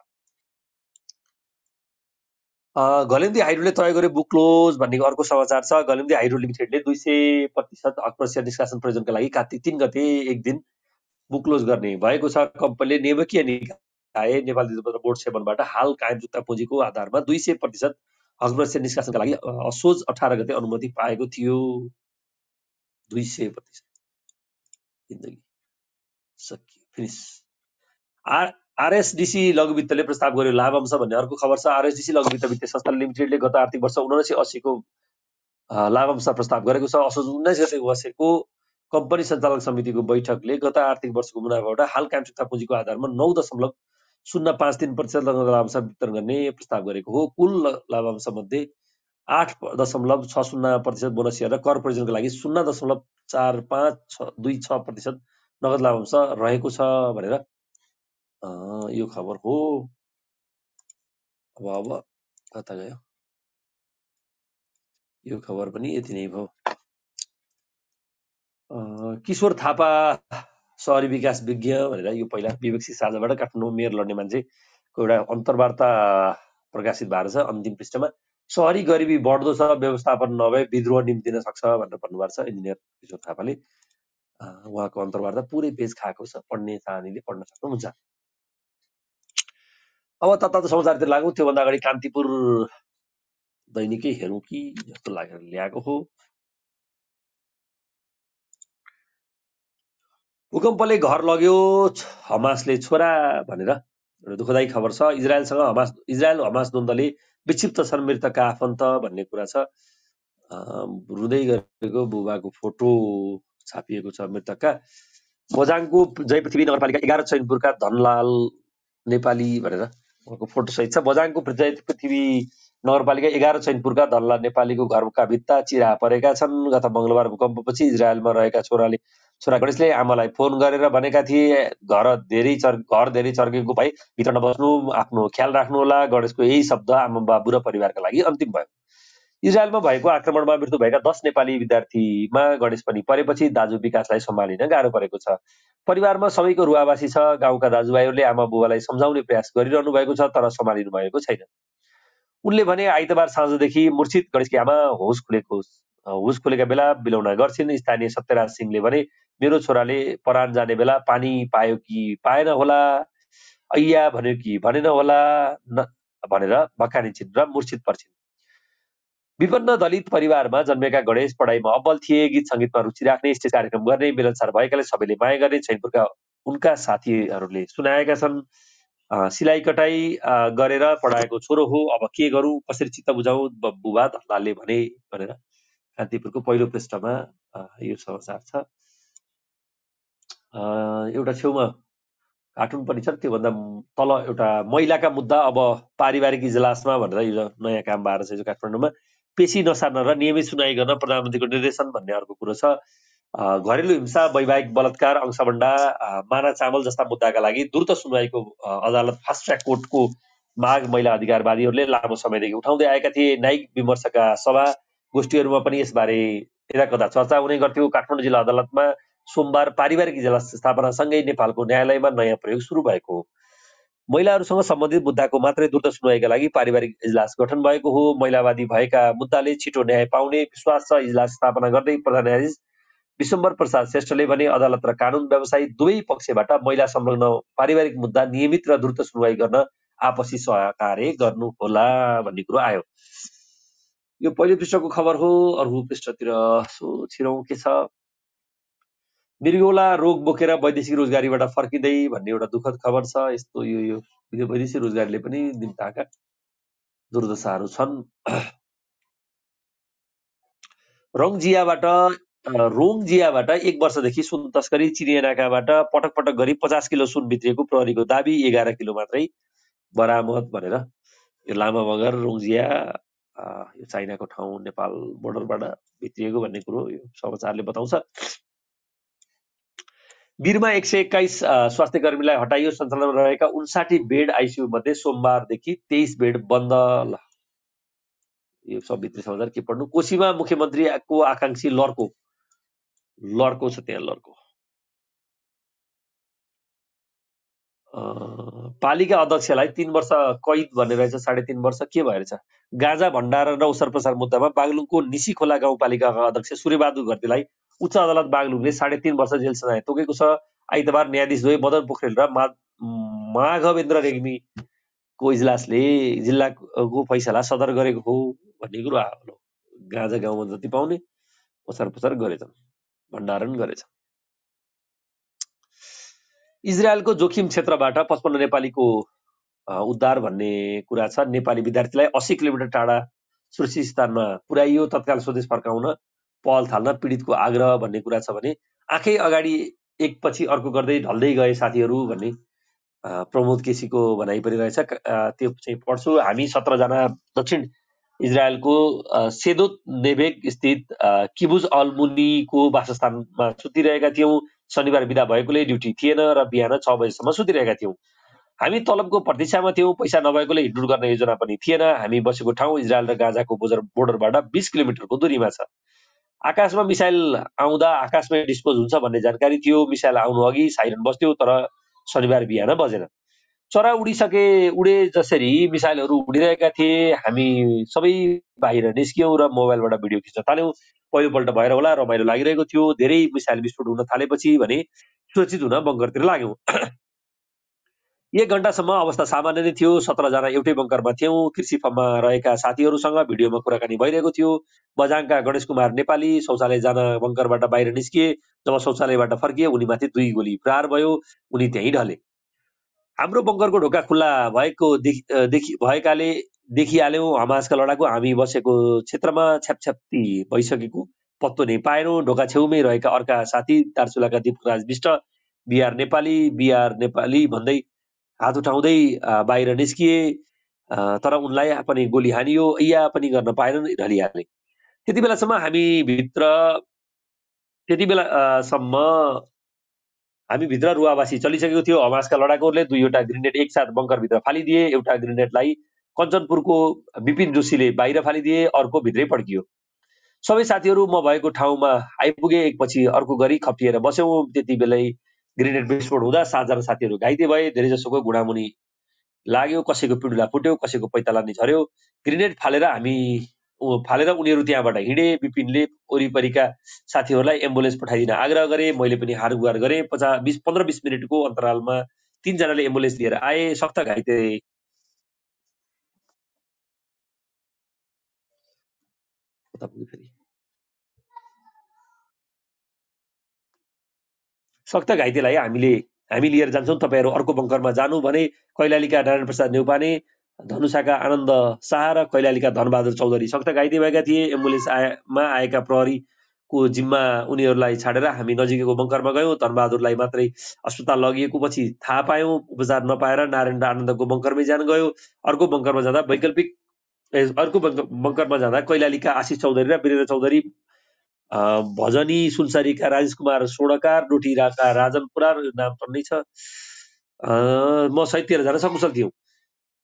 घलेम्दी हाइड्रोले तय गरे बुक क्लोज भन्ने अर्को समाचार छ घलेम्दी हाइड्रो लिमिटेडले दुई सय प्रतिशत अक्रोसिया निष्कासन प्रयोजनका लागि कार्तिक तिन गते एक दिन बुक क्लोज गर्ने भएको छ कम्पनीले नेवकीय निकाय नेपाल बोर्ड सेभनबाट हाल कायम जुत्ता पुँजीको आधारमा दुई सय प्रतिशत अक्रोसिया निष्कासनका लागि असोज अठार गते अनुमति पाएको थियो दुई सय प्रतिशत जिन्दगी सकियो फिनिस आर आरएसडिसी लघुवित्तले प्रस्ताव गर्यो लाभांश भन्ने अर्को खबर छ आरएसडिसी लघुवित्त वित्तीय संस्था लिमिटेडले गत आर्थिक वर्ष सय अस्सीको लाभांश प्रस्ताव गरेको छ असोज उन्नाइस गते बसेको कम्पनी सञ्चालक समितिको बैठकले गत आर्थिक वर्षको मुनाफाबाट हाल कामसिक्ता पुँजीको आधारमा नौ दशमलव शून्य पाँच तिन प्रतिशत लाभांश वितरण गर्ने प्रस्ताव गरेको हो कुल लाभांश मध्ये आठ दशमलव छ शून्य प्रतिशत बोनस सेयर र कर्पोरेसनको लागि शून्य दशमलव चार पाँच छ दुई छ प्रतिशत नगद लाभांश रहेको छ भनेर यो खबर हो अब अब कता गयो यो खबर पनि यति नै भयो किशोर थापा सहरी विकास विज्ञ भनेर यो पहिला विवेकसी साझाबाट काठमाडौँ मेयर लड्ने मान्छेको एउटा अन्तर्वार्ता प्रकाशित भएको छ अन्तिम पृष्ठमा सहरी गरिबी बढ्दो छ व्यवस्थापन नभए विद्रोह निम्तिन सक्छ भनेर भन्नुभएको छ इन्जिनियर किशोर थापाले उहाँको अन्तर्वार्ता पुरै पेज खाएको छ पढ्ने चाहनेले पढ्न सक्नुहुन्छ अब तत्तातो समाचारतिर लागौँ त्योभन्दा अगाडि कान्तिपुर दैनिकै हेरौँ कि जस्तो लागेर ल्याएको हो भूकम्पले घर लग्यो हमासले छोरा भनेर एउटा दुःखदायी खबर छ इजरायलसँग हमास इजरायल हमास द्वन्दले विक्षिप्त छन् मृतकका आफन्त भन्ने कुरा छ रुँदै गरेको बुबाको फोटो छापिएको छ मृतकका बजाङको जय पृथ्वी नगरपालिका एघार चैनपुरका धनलाल नेपाली भनेर उहाँको सहित छ बजाङको जय पृथ्वी नगरपालिका एघार चैनपुरका धनलाल नेपालीको घरका भित्ता चिरा परेका छन् गत मङ्गलबार भूकम्पपछि इजरायलमा रहेका छोराले छोरा गणेशले आमालाई फोन गरेर भनेका थिए घर धेरै चर् घर धेरै चर्केको भाइ भित्र नबस्नु आफ्नो ख्याल राख्नु होला गणेशको यही शब्द आमा बा र परिवारका लागि अन्तिम भयो इजरायलमा भएको आक्रमणमा मृत्यु भएका दस नेपाली विद्यार्थीमा गणेश पनि परेपछि दाजु विकासलाई सम्हालिन गाह्रो परेको छ परिवारमा सबैको रुवावासी छ गाउँका दाजुभाइहरूले आमा बुबालाई सम्झाउने प्रयास गरिरहनु भएको छ तर सम्हालिनु भएको छैन उनले भने आइतबार साँझदेखि मूर्छित गणेशकी आमा होस खुलेको होस खुलेका बेला बिलौना गर्छिन् स्थानीय सत्यराज सिंहले भने मेरो छोराले पराण जाने बेला पानी पायो कि पाएन होला ऐया भन्यो कि भनेन होला न भनेर भक्कानिन्छन् र मूर्छित पर्छिन् विपन्न दलित परिवारमा जन्मेका गणेश पढाइमा अब्बल थिए गीत सङ्गीतमा रुचि राख्ने स्टेज कार्यक्रम गर्ने मिलनसार भएकाले सबैले माया गर्ने छैनपुरका उनका साथीहरूले सुनाएका छन् सिलाइ कटाई गरेर पढाएको छोरो हो अब के गरौँ कसरी चित्त बुझाउँ बुबा धल्लाले भने भनेर कान्तिपुरको पहिलो पृष्ठमा यो समाचार छ एउटा छेउमा कार्टुन पनि छन् त्योभन्दा तल एउटा महिलाका मुद्दा अब पारिवारिक इजलासमा भनेर हिजो नयाँ काम भएर छ हिजो काठमाडौँमा पेसी नसार्न र नियमित सुनाइ गर्न प्रधानमन्त्रीको निर्देशन भन्ने अर्को कुरो छ घरेलु हिंसा वैवाहिक बलात्कार अंशभण्डा माना चामल जस्ता मुद्दाका लागि द्रुत सुनवाईको अदालत फास्ट ट्र्याक कोर्टको माग महिला अधिकारवादीहरूले लामो समयदेखि उठाउँदै आएका थिए न्यायिक विमर्शका सभा गोष्ठीहरूमा पनि यसबारे यदा कता चर्चा हुने गर्थ्यो काठमाडौँ जिल्ला अदालतमा सोमबार पारिवारिक इजलास स्थापनासँगै नेपालको न्यायालयमा नयाँ प्रयोग सुरु भएको हो महिलाहरूसँग सम्बन्धित मुद्दाको मात्रै द्रुत सुनवाईका लागि पारिवारिक इजलास गठन भएको हो महिलावादी भएका मुद्दाले छिटो न्याय पाउने विश्वास छ इजलास स्थापना गर्दै प्रधान न्यायाधीश विश्वम्बर प्रसाद श्रेष्ठले भने अदालत र कानुन व्यवसायी दुवै पक्षबाट महिला संलग्न पारिवारिक मुद्दा नियमित र द्रुत सुनवाई गर्न आपसी सहकार्य गर्नुहोला भन्ने कुरो आयो यो पहिलो पृष्ठको खबर हो अर्को पृष्ठतिर सो छिरौँ के छ मृगौला रोग बोकेर वैदेशिक रोजगारीबाट फर्किँदै भन्ने एउटा दुःखद खबर छ यस्तो यो यो वैदेशिक रोजगारीले पनि निम्ताका दुर्दशाहरू छन् *clears throat* रङजियाबाट रोङजियाबाट एक वर्षदेखि सुन तस्करी चिरियानाकाबाट पटक पटक गरी पचास किलो सुन भित्रिएको प्रहरीको दाबी एघार किलो मात्रै बरामद भनेर यो लामा मगर रोङजिया यो चाइनाको ठाउँ नेपाल बोर्डरबाट भित्रिएको भन्ने कुरो यो समाचारले बताउँछ वीरमा एक सय एक्काइस स्वास्थ्य कर्मीलाई हटाइयो सञ्चालनमा रहेका उन्साठी बेड आइसियु मध्ये सोमबारदेखि तेइस बेड बन्द यो सब समाचार के पढ्नु कोशीमा मुख्यमन्त्रीको आकाङ्क्षी लड्को लड्को छ त्यहाँ लड्को पालिका अध्यक्षलाई तिन वर्ष कैद भन्ने रहेछ साढे तिन वर्ष के भएछ गाँजा भण्डारण र उसर प्रसार मुद्दामा बागलुङको निसी खोला गाउँपालिकाका अध्यक्ष सूर्यबहादुर घरतीलाई उच्च अदालत बागलुङले साढे तिन वर्ष जेल सजाय तोकेको छ आइतबार न्यायाधीश द्वय मदन पोखरेल र माघवेन्द्र रेग्मीको इजलासले जिल्लाको फैसला सदर गरेको हो भन्ने कुरो आफ्नो गाँजा गाउँमा जति पाउने ओसार पुसार गरेछन् भण्डारण गरेछ इजरायलको जोखिम क्षेत्रबाट पचपन्न नेपालीको उद्धार भन्ने कुरा छ नेपाली विद्यार्थीलाई अस्सी किलोमिटर टाढा सुरक्षित स्थानमा पुर्याइयो तत्काल स्वदेश फर्काउन पहल थाल्न पीडितको आग्रह भन्ने कुरा छ भने आँखै अगाडि एकपछि अर्को गर्दै ढल्दै गए साथीहरू भन्ने प्रमोद केसीको भनाइ पनि रहेछ त्यो चाहिँ पढ्छु हामी सत्रजना दक्षिण इजरायलको सेदोत नेबेक स्थित किबुज अल्मुनीको वासस्थानमा सुतिरहेका थियौँ शनिबार बिदा भएकोले ड्युटी थिएन र बिहान छ बजीसम्म सुतिरहेका थियौँ हामी तलबको प्रतीक्षामा थियौँ पैसा नभएकोले हिँडडुल गर्ने योजना पनि थिएन हामी बसेको ठाउँ इजरायल र गाजाको बोर्डरबाट बिस किलोमिटरको दूरीमा छ आकाशमा मिसाइल आउँदा आकाशमै डिस्पोज हुन्छ भन्ने जानकारी थियो मिसाइल आउनु अघि साइरन बस्थ्यो तर शनिबार बिहान बजेन चरा उडिसके उडे जसरी मिसाइलहरू उडिरहेका थिए हामी सबै बाहिर निस्क्यौँ र मोबाइलबाट भिडियो खिच्न थाल्यौँ पहिलोपल्ट भएर होला रमाइलो लागिरहेको थियो धेरै मिसाइल विस्फोट हुन थालेपछि भने सुरक्षित हुन बङ्करतिर लाग्यौँ एक घन्टासम्म अवस्था सामान्य नै थियो सत्रजना एउटै बङ्करमा थियौँ कृषि फर्ममा रहेका साथीहरूसँग भिडियोमा कुराकानी भइरहेको थियो बजाङका गणेश कुमार नेपाली शौचालय जान बङ्करबाट बाहिर निस्किए जब शौचालयबाट फर्किए उनीमाथि दुई गोली प्रहार भयो उनी त्यहीँ ढले हाम्रो बङ्करको ढोका खुल्ला भएको देखि भएकाले देखिहाल्यौँ हमासका लडाकु हामी बसेको क्षेत्रमा छ्यापछ्याप्ती भइसकेको पत्तो नै पाएनौँ ढोका छेउमै रहेका अर्का साथी दार्चुलाका दीपराज विष्ट बिआर नेपाली बिआर नेपाली भन्दै हात उठाउँदै बाहिर निस्किए तर उनलाई पनि गोली हानियो या पनि गर्न पाएनन् ढलिहाले त्यति बेलासम्म हामीभित्र त्यति बेलासम्म हामीभित्र रुवावासी चलिसकेको थियो हमासका लडाकुहरूले दुईवटा ग्रेनेड एकसाथ बङ्करभित्र फालिदिए एउटा ग्रेनेडलाई कञ्चनपुरको विपिन जोशीले बाहिर फालिदिए अर्को भित्रै पड्कियो सबै साथीहरू म भएको ठाउँमा आइपुगे एकपछि अर्को गरी खप्टिएर बस्यौँ त्यति बेलै ग्रेनेड विस्फोट हुँदा सातजना साथीहरू घाइते भए धेरै जसोको गुणामुनि लाग्यो कसैको पिडुला फुट्यो कसैको पैतालानी झऱ्यो ग्रेनेड फालेर हामी फालेर उनीहरू त्यहाँबाट हिँडे विपिनले वरिपरिका साथीहरूलाई एम्बुलेन्स पठाइदिन आग्रह गरे मैले पनि हार गुहार गरेँ पचास बिस पन्ध्र बिस मिनटको अन्तरालमा तिनजनाले एम्बुलेन्स लिएर आए सक्त घाइते फेरि सक्त घाइतेलाई हामीले हामी लिएर जान्छौँ तपाईँहरू अर्को बङ्करमा जानु भने कैलालीका नारायण प्रसाद नेउपाने धनुषाका आनन्द शाह र कैलालीका धनबहादुर चौधरी सक्त घाइते भएका थिए एम्बुलेन्स आएमा आएका प्रहरीको जिम्मा उनीहरूलाई छाडेर हामी नजिकैको बङ्करमा गयौँ धनबहादुरलाई मात्रै अस्पताल लगिएको पछि थाहा पायौँ उपचार नपाएर नारायण र आनन्दको बङ्करमै जान गयो अर्को बङ्करमा जाँदा वैकल्पिक अर्को बङ्करमा जाँदा कैलालीका आशिष चौधरी र वीरेन्द्र चौधरी भजनी सुनसारीका राजेश कुमार सोडकार डोटिराका राजन पुरा नाम पर्ने छ म सय तेह्र हजार सकुशल थियौँ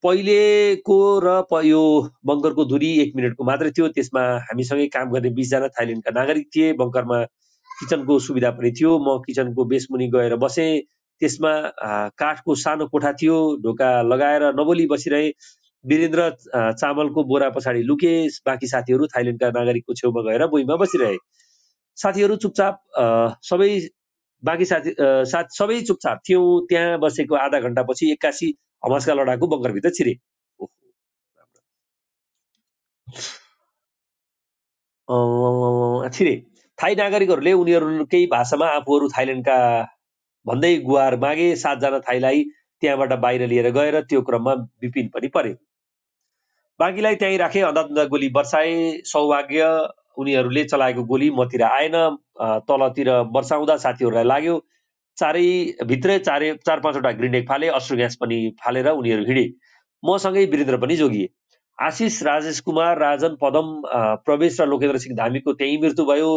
पहिलेको र प यो बङ्करको दुरी एक मिनटको मात्रै थियो त्यसमा हामीसँगै काम गर्ने बिसजना थाइल्यान्डका नागरिक थिए बङ्करमा किचनको सुविधा पनि थियो म किचनको बेसमुनि गएर बसेँ त्यसमा काठको सानो कोठा थियो ढोका लगाएर नबोली बसिरहेँ वीरेन्द्र चामलको बोरा पछाडि लुके बाँकी साथीहरू थाइल्यान्डका नागरिकको छेउमा गएर बोइमा बसिरहे साथीहरू चुपचाप सबै बाँकी साथी साथ सबै चुपचाप थियौँ त्यहाँ बसेको आधा घन्टापछि एक्कासी हमासका लडाकु बङ्करभित्र छिरे छिरे थाई नागरिकहरूले उनीहरूकै भाषामा आफूहरू थाइल्यान्डका भन्दै गुहार मागे सातजना थाइलाई त्यहाँबाट बाहिर लिएर गएर त्यो क्रममा विपिन पनि परे बाँकीलाई त्यहीँ राखेँ अन्धाधुन्दा गोली वर्षाए सौभाग्य उनीहरूले चलाएको गोली मतिर आएन तलतिर वर्षाउँदा साथीहरूलाई लाग्यो चारैभित्रै चारै चार पाँचवटा ग्रिनेड फाले अश्रु ग्यास पनि फालेर उनीहरू हिँडे मसँगै वीरेन्द्र पनि जोगिए आशिष राजेश कुमार राजन पदम प्रवेश र लोकेन्द्र सिंह धामीको त्यहीँ मृत्यु भयो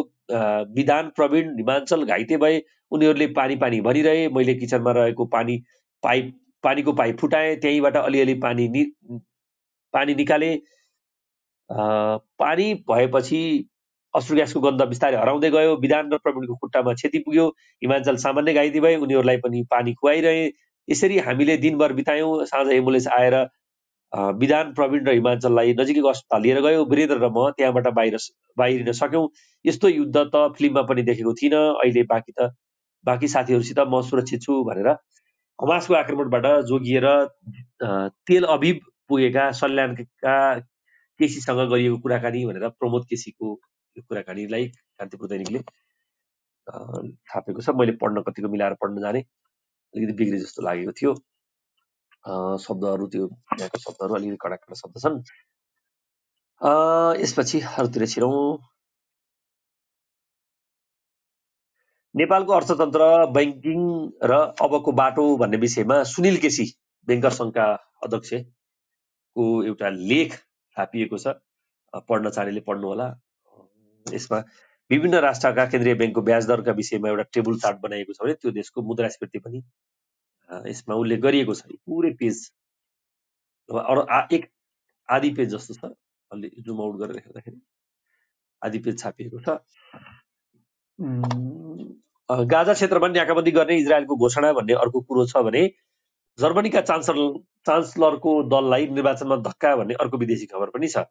विधान प्रवीण हिमाञ्चल घाइते भए उनीहरूले पानी पानी भनिरहे मैले किचनमा रहेको पानी पाइप पानीको पाइप फुटाएँ त्यहीँबाट अलिअलि पानी नि पानी निकाले पानी भएपछि अश्रु ग्यासको गन्ध बिस्तारै हराउँदै गयो विधान र प्रविणको खुट्टामा क्षति पुग्यो हिमाञ्चल सामान्य घाइते भए उनीहरूलाई पनि पानी खुवाइरहे यसरी हामीले दिनभर बितायौँ साँझ एम्बुलेन्स आएर विधान प्रवीण र हिमाञ्चललाई नजिकैको अस्पताल लिएर गयो वीरेन्द्र र म त्यहाँबाट बाहिर बाहिरिन सक्यौँ यस्तो युद्ध त फिल्ममा पनि देखेको थिइनँ अहिले बाँकी त बाँकी साथीहरूसित म सुरक्षित छु भनेर हमासको आक्रमणबाट जोगिएर तेल अभिव पुगेका सल्यानका केसीसँग गरिएको कुराकानी भनेर प्रमोद केसीको यो कुराकानीलाई कान्तिपुर दैनिकले थापेको छ मैले पढ्न कतिको मिलाएर पढ्न जाने अलिकति बिग्रे जस्तो लागेको थियो शब्दहरू त्यो यहाँको शब्दहरू अलिकति कडा कडा शब्द छन् यसपछि अरूतिर छिरौँ नेपालको अर्थतन्त्र ब्याङ्किङ र अबको बाटो भन्ने विषयमा सुनिल केसी ब्याङ्कर सङ्घका अध्यक्ष को एउटा लेख थापिएको छ पढ्न चाहनेले होला यसमा विभिन्न राष्ट्रका केन्द्रीय ब्याङ्कको ब्याज दरका विषयमा एउटा टेबल चार्ट बनाएको छ भने त्यो देशको मुद्रास्फीति पनि यसमा उल्लेख गरिएको छ पुरै पेज अरू एक आधी पेज जस्तो छ अलि जुम आउट गरेर हेर्दाखेरि आधी पेज छापिएको छ गाजा क्षेत्रमा नाकाबन्दी गर्ने इजरायलको घोषणा भन्ने अर्को कुरो छ भने जर्मनीका चान्सलर चान्सलरको दललाई निर्वाचनमा धक्का भन्ने अर्को विदेशी खबर पनि छ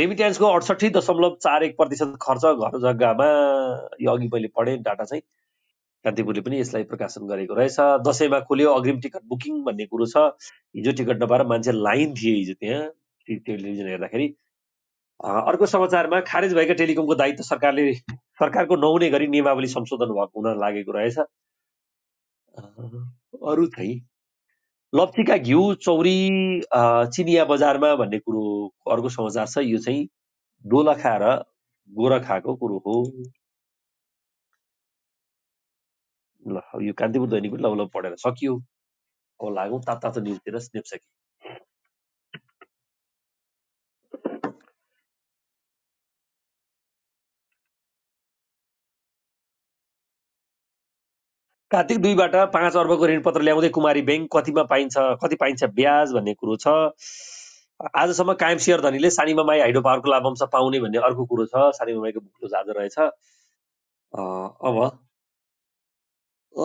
रेमिट्यान्सको अडसठी दशमलव चार एक प्रतिशत खर्च घर जग्गामा यो अघि मैले पढेँ डाटा चाहिँ कान्तिपुरले पनि यसलाई प्रकाशन गरेको रहेछ दसैँमा खुल्यो अग्रिम टिकट बुकिङ भन्ने कुरो छ हिजो टिकट नपाएर मान्छे लाइन थिए हिजो त्यहाँ टेलिभिजन हेर्दाखेरि अर्को समाचारमा खारेज भएका टेलिकमको दायित्व सरकारले सरकारको नहुने गरी नियमावली संशोधन भएको हुन लागेको रहेछ अरू चाहिँ लप्चीका घिउ चौरी चिनिया बजारमा भन्ने कुरो अर्को समाचार छ यो चाहिँ दोलखा र गोरखाको कुरो हो ल यो कान्तिपुर दैनिकको लगभग पढेर सकियो अब लागौँ तातो न्युजतिर सकियो कार्तिक दुईबाट पाँच अर्बको ऋणपत्र ल्याउँदै कुमारी ब्याङ्क कतिमा पाइन्छ कति पाइन्छ ब्याज भन्ने कुरो छ आजसम्म कायम सेयर धनीले माई हाइड्रो पावरको लाभांश पाउने भन्ने अर्को कुरो छ सानीमामाईको बुक्लो आज रहेछ अब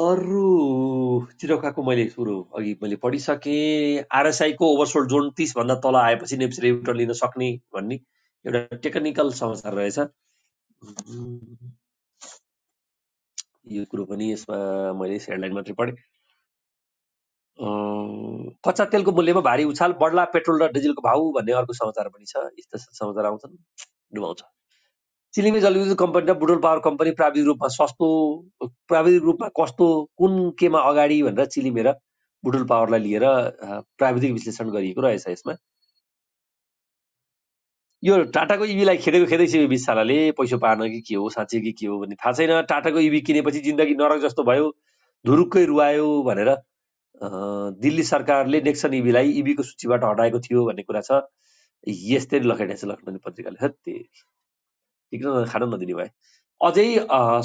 अरू चिरखाको मैले सुरु अघि मैले पढिसकेँ आरएसआईको ओभरसोल्ड जोन तिसभन्दा तल आएपछि नेप्स रिटर्न लिन सक्ने भन्ने एउटा टेक्निकल समाचार रहेछ यो कुरो पनि यसमा मैले हेडलाइन मात्रै पढेँ कच्चा तेलको मूल्यमा भारी उछाल बढ्ला पेट्रोल र डिजलको भाउ भन्ने अर्को समाचार पनि छ यस्ता समाचार आउँछन् डुबाउँछ चिलिमे जलविद्युत कम्पनी र बुटोल पावर कम्पनी प्राविधिक रूपमा सस्तो प्राविधिक रूपमा कस्तो कुन केमा अगाडि भनेर चिलिमेर बुटोल पावरलाई लिएर प्राविधिक विश्लेषण गरिएको रहेछ यसमा यो टाटाको इबीलाई खेदेको खेदै छ यो पैसा पार्न कि के हो साँच्चै कि के हो भन्ने थाहा छैन टाटाको इबी किनेपछि जिन्दगी नरक जस्तो भयो धुरुक्कै रुवायो भनेर दिल्ली सरकारले नेक्सन इभीलाई इभीको सूचीबाट हटाएको थियो भन्ने कुरा छ यस्तै लखेटेको छ लखनऊ पत्रिकाले हत्ते ठिक खान नदिने भए अझै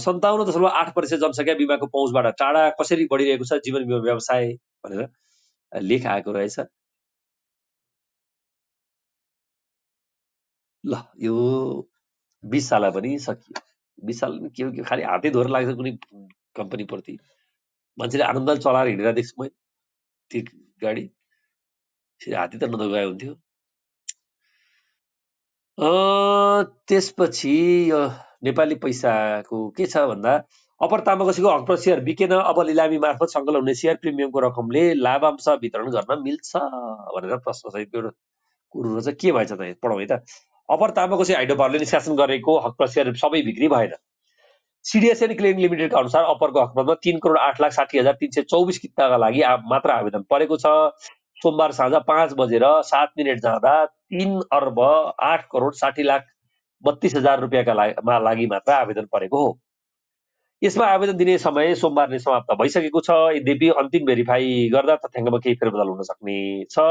सन्ताउन्न दशमलव आठ प्रतिशत जनसङ्ख्या बिमाको पहुँचबाट टाढा कसरी बढिरहेको छ जीवन बिमा व्यवसाय भनेर लेख आएको रहेछ ल यो बिस साल पनि सकियो बिस साल के हो के खालि हातै धोएर लाग्छ कुनै कम्पनीप्रति मान्छेले आनन्द चलाएर हिँडेर देख्छु मैले त्यो गाडी हात्ती त गए हुन्थ्यो त्यसपछि यो नेपाली पैसाको के छ भन्दा अपर तामाकसीको हकप्र सेयर बिकेन अब लिलामी मार्फत सङ्कलन हुने सेयर प्रिमियमको रकमले लाभांश वितरण गर्न मिल्छ भनेर प्रश्न छ एउटा कुरो रहेछ के भएछ त पढौँ है त अपर हाइड्रो पावरले निष्कासन गरेको हक सबै बिक्री भएन सिडिएसएन क्लिनिक लिमिटेडका अनुसार अपरको हकमा तिन करोड आठ लाख साठी हजार तिन सय चौबिस किताका लागि मात्र आवेदन परेको छ सोमबार साँझ पाँच बजेर सात मिनट जाँदा तिन अर्ब आठ करोड साठी लाख बत्तिस हजार रुपियाँका मा लागि मात्र आवेदन परेको हो यसमा आवेदन दिने समय सोमबार नै समाप्त भइसकेको छ यद्यपि अन्तिम भेरिफाई गर्दा तथ्याङ्कमा केही फेरबदल हुन सक्ने छ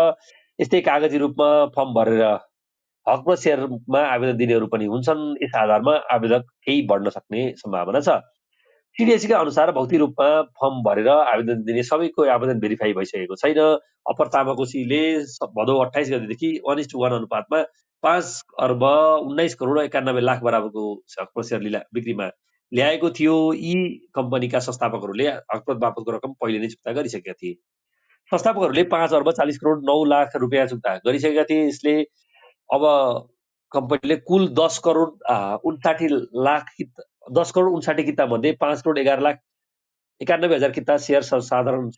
यस्तै कागजी रूपमा फर्म भरेर हकमा सेयरमा आवेदन दिनेहरू पनि हुन्छन् यस आधारमा आवेदक केही बढ्न सक्ने सम्भावना छ सिडिएसीका अनुसार भौतिक रूपमा फर्म भरेर आवेदन दिने सबैको आवेदन भेरिफाई भइसकेको छैन अप्पर तामाकोशीले भदौ अठाइस गतिदेखि वान इस्ट वान अनुपातमा पाँच अर्ब उन्नाइस करोड एकानब्बे लाख बराबरको हकप्रत सेयर लिला बिक्रीमा ल्याएको थियो यी कम्पनीका संस्थापकहरूले हकप्रत बापतको रकम पहिले नै चुक्ता गरिसकेका थिए संस्थापकहरूले पाँच अर्ब चालिस करोड नौ लाख रुपियाँ चुक्ता गरिसकेका थिए यसले अब कम्पनीले कुल दस करोड उन्साठी लाख दस करोड उन्साठी किताबमध्ये पाँच करोड एघार लाख एकानब्बे हजार किताब सेयर साधारण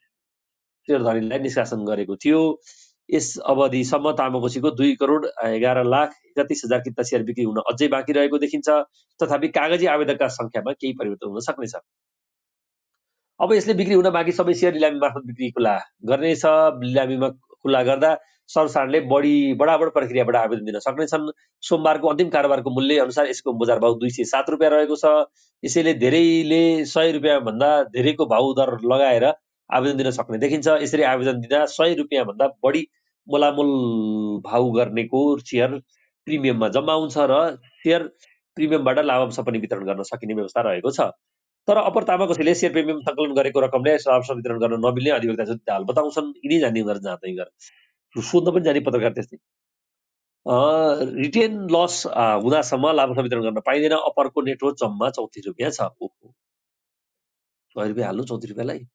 धनीलाई निष्कासन गरेको थियो यस अवधिसम्म तामाकोसीको दुई करोड एघार लाख एकतिस हजार किता सेयर बिक्री हुन अझै बाँकी रहेको देखिन्छ तथापि कागजी आवेदकका संख्यामा केही परिवर्तन हुन सक्नेछ अब यसले बिक्री हुन बाँकी सबै सेयर लिलामी मार्फत बिक्री खुला गर्नेछ लिलामीमा खुला गर्दा सरसारले बढी बडाबड प्रक्रियाबाट आवेदन दिन सक्नेछन् सोमबारको अन्तिम कारोबारको मूल्य अनुसार यसको बजार भाउ दुई सय सात रुपियाँ रहेको छ यसैले धेरैले सय रुपियाँभन्दा धेरैको भाउ दर लगाएर आवेदन दिन सक्ने देखिन्छ यसरी आवेदन दिँदा सय रुपियाँभन्दा बढी मोलामोल भाउ गर्नेको सेयर प्रिमियममा जम्मा हुन्छ र सेयर प्रिमियमबाट लाभांश पनि वितरण गर्न सकिने व्यवस्था रहेको छ तर अपर तामाकोसीले सेयर प्रिमियम सङ्कलन गरेको रकमले लाभांश वितरण गर्न नमिल्ने अधिवक्ता दाल बताउँछन् यिनी जाने गरेर जाँदै गर सोध्न पनि जाने पत्रकार त्यस्तै रिटेन लस हुँदासम्म लाभांश वितरण गर्न पाइँदैन अप्परको नेटवर्क जम्मा चौतिस रुपियाँ छ ओहो सय रुपियाँ हाल्नु चौतिस रुपियाँलाई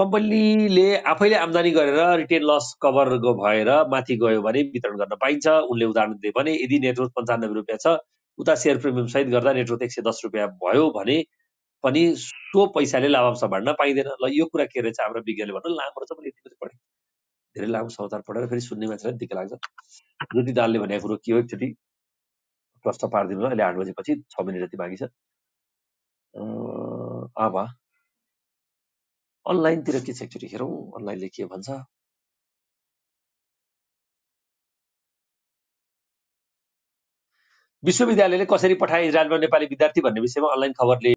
कम्पनीले आफैले आम्दानी गरेर रिटेन लस कभर भएर माथि गयो भने वितरण गर्न पाइन्छ उनले उदाहरण दिए भने यदि नेटवर्क पन्चानब्बे रुपियाँ छ उता सेयर प्रिमियम सहित गर्दा नेटवर्क एक सय दस रुपियाँ भयो भने पनि सो पैसाले लाभांश बाँड्न पाइँदैन ल यो कुरा के रहेछ हाम्रो विज्ञानले भन्नु लामो रहेछ मैले यति मात्रै पढेँ धेरै लामो समाचार पढेर फेरि सुन्ने मान्छेलाई दिक्क लाग्छ ज्योति दालले भनेको कुरो के हो एकचोटि प्रश्न पारिदिनु अहिले आठ बजेपछि छ मिनट जति बाँकी छ आभा अनलाइनतिर के छ एकचोटि हेरौँ अनलाइनले के भन्छ विश्वविद्यालयले कसरी पठाए इजरायलमा नेपाली विद्यार्थी भन्ने विषयमा अनलाइन खबरले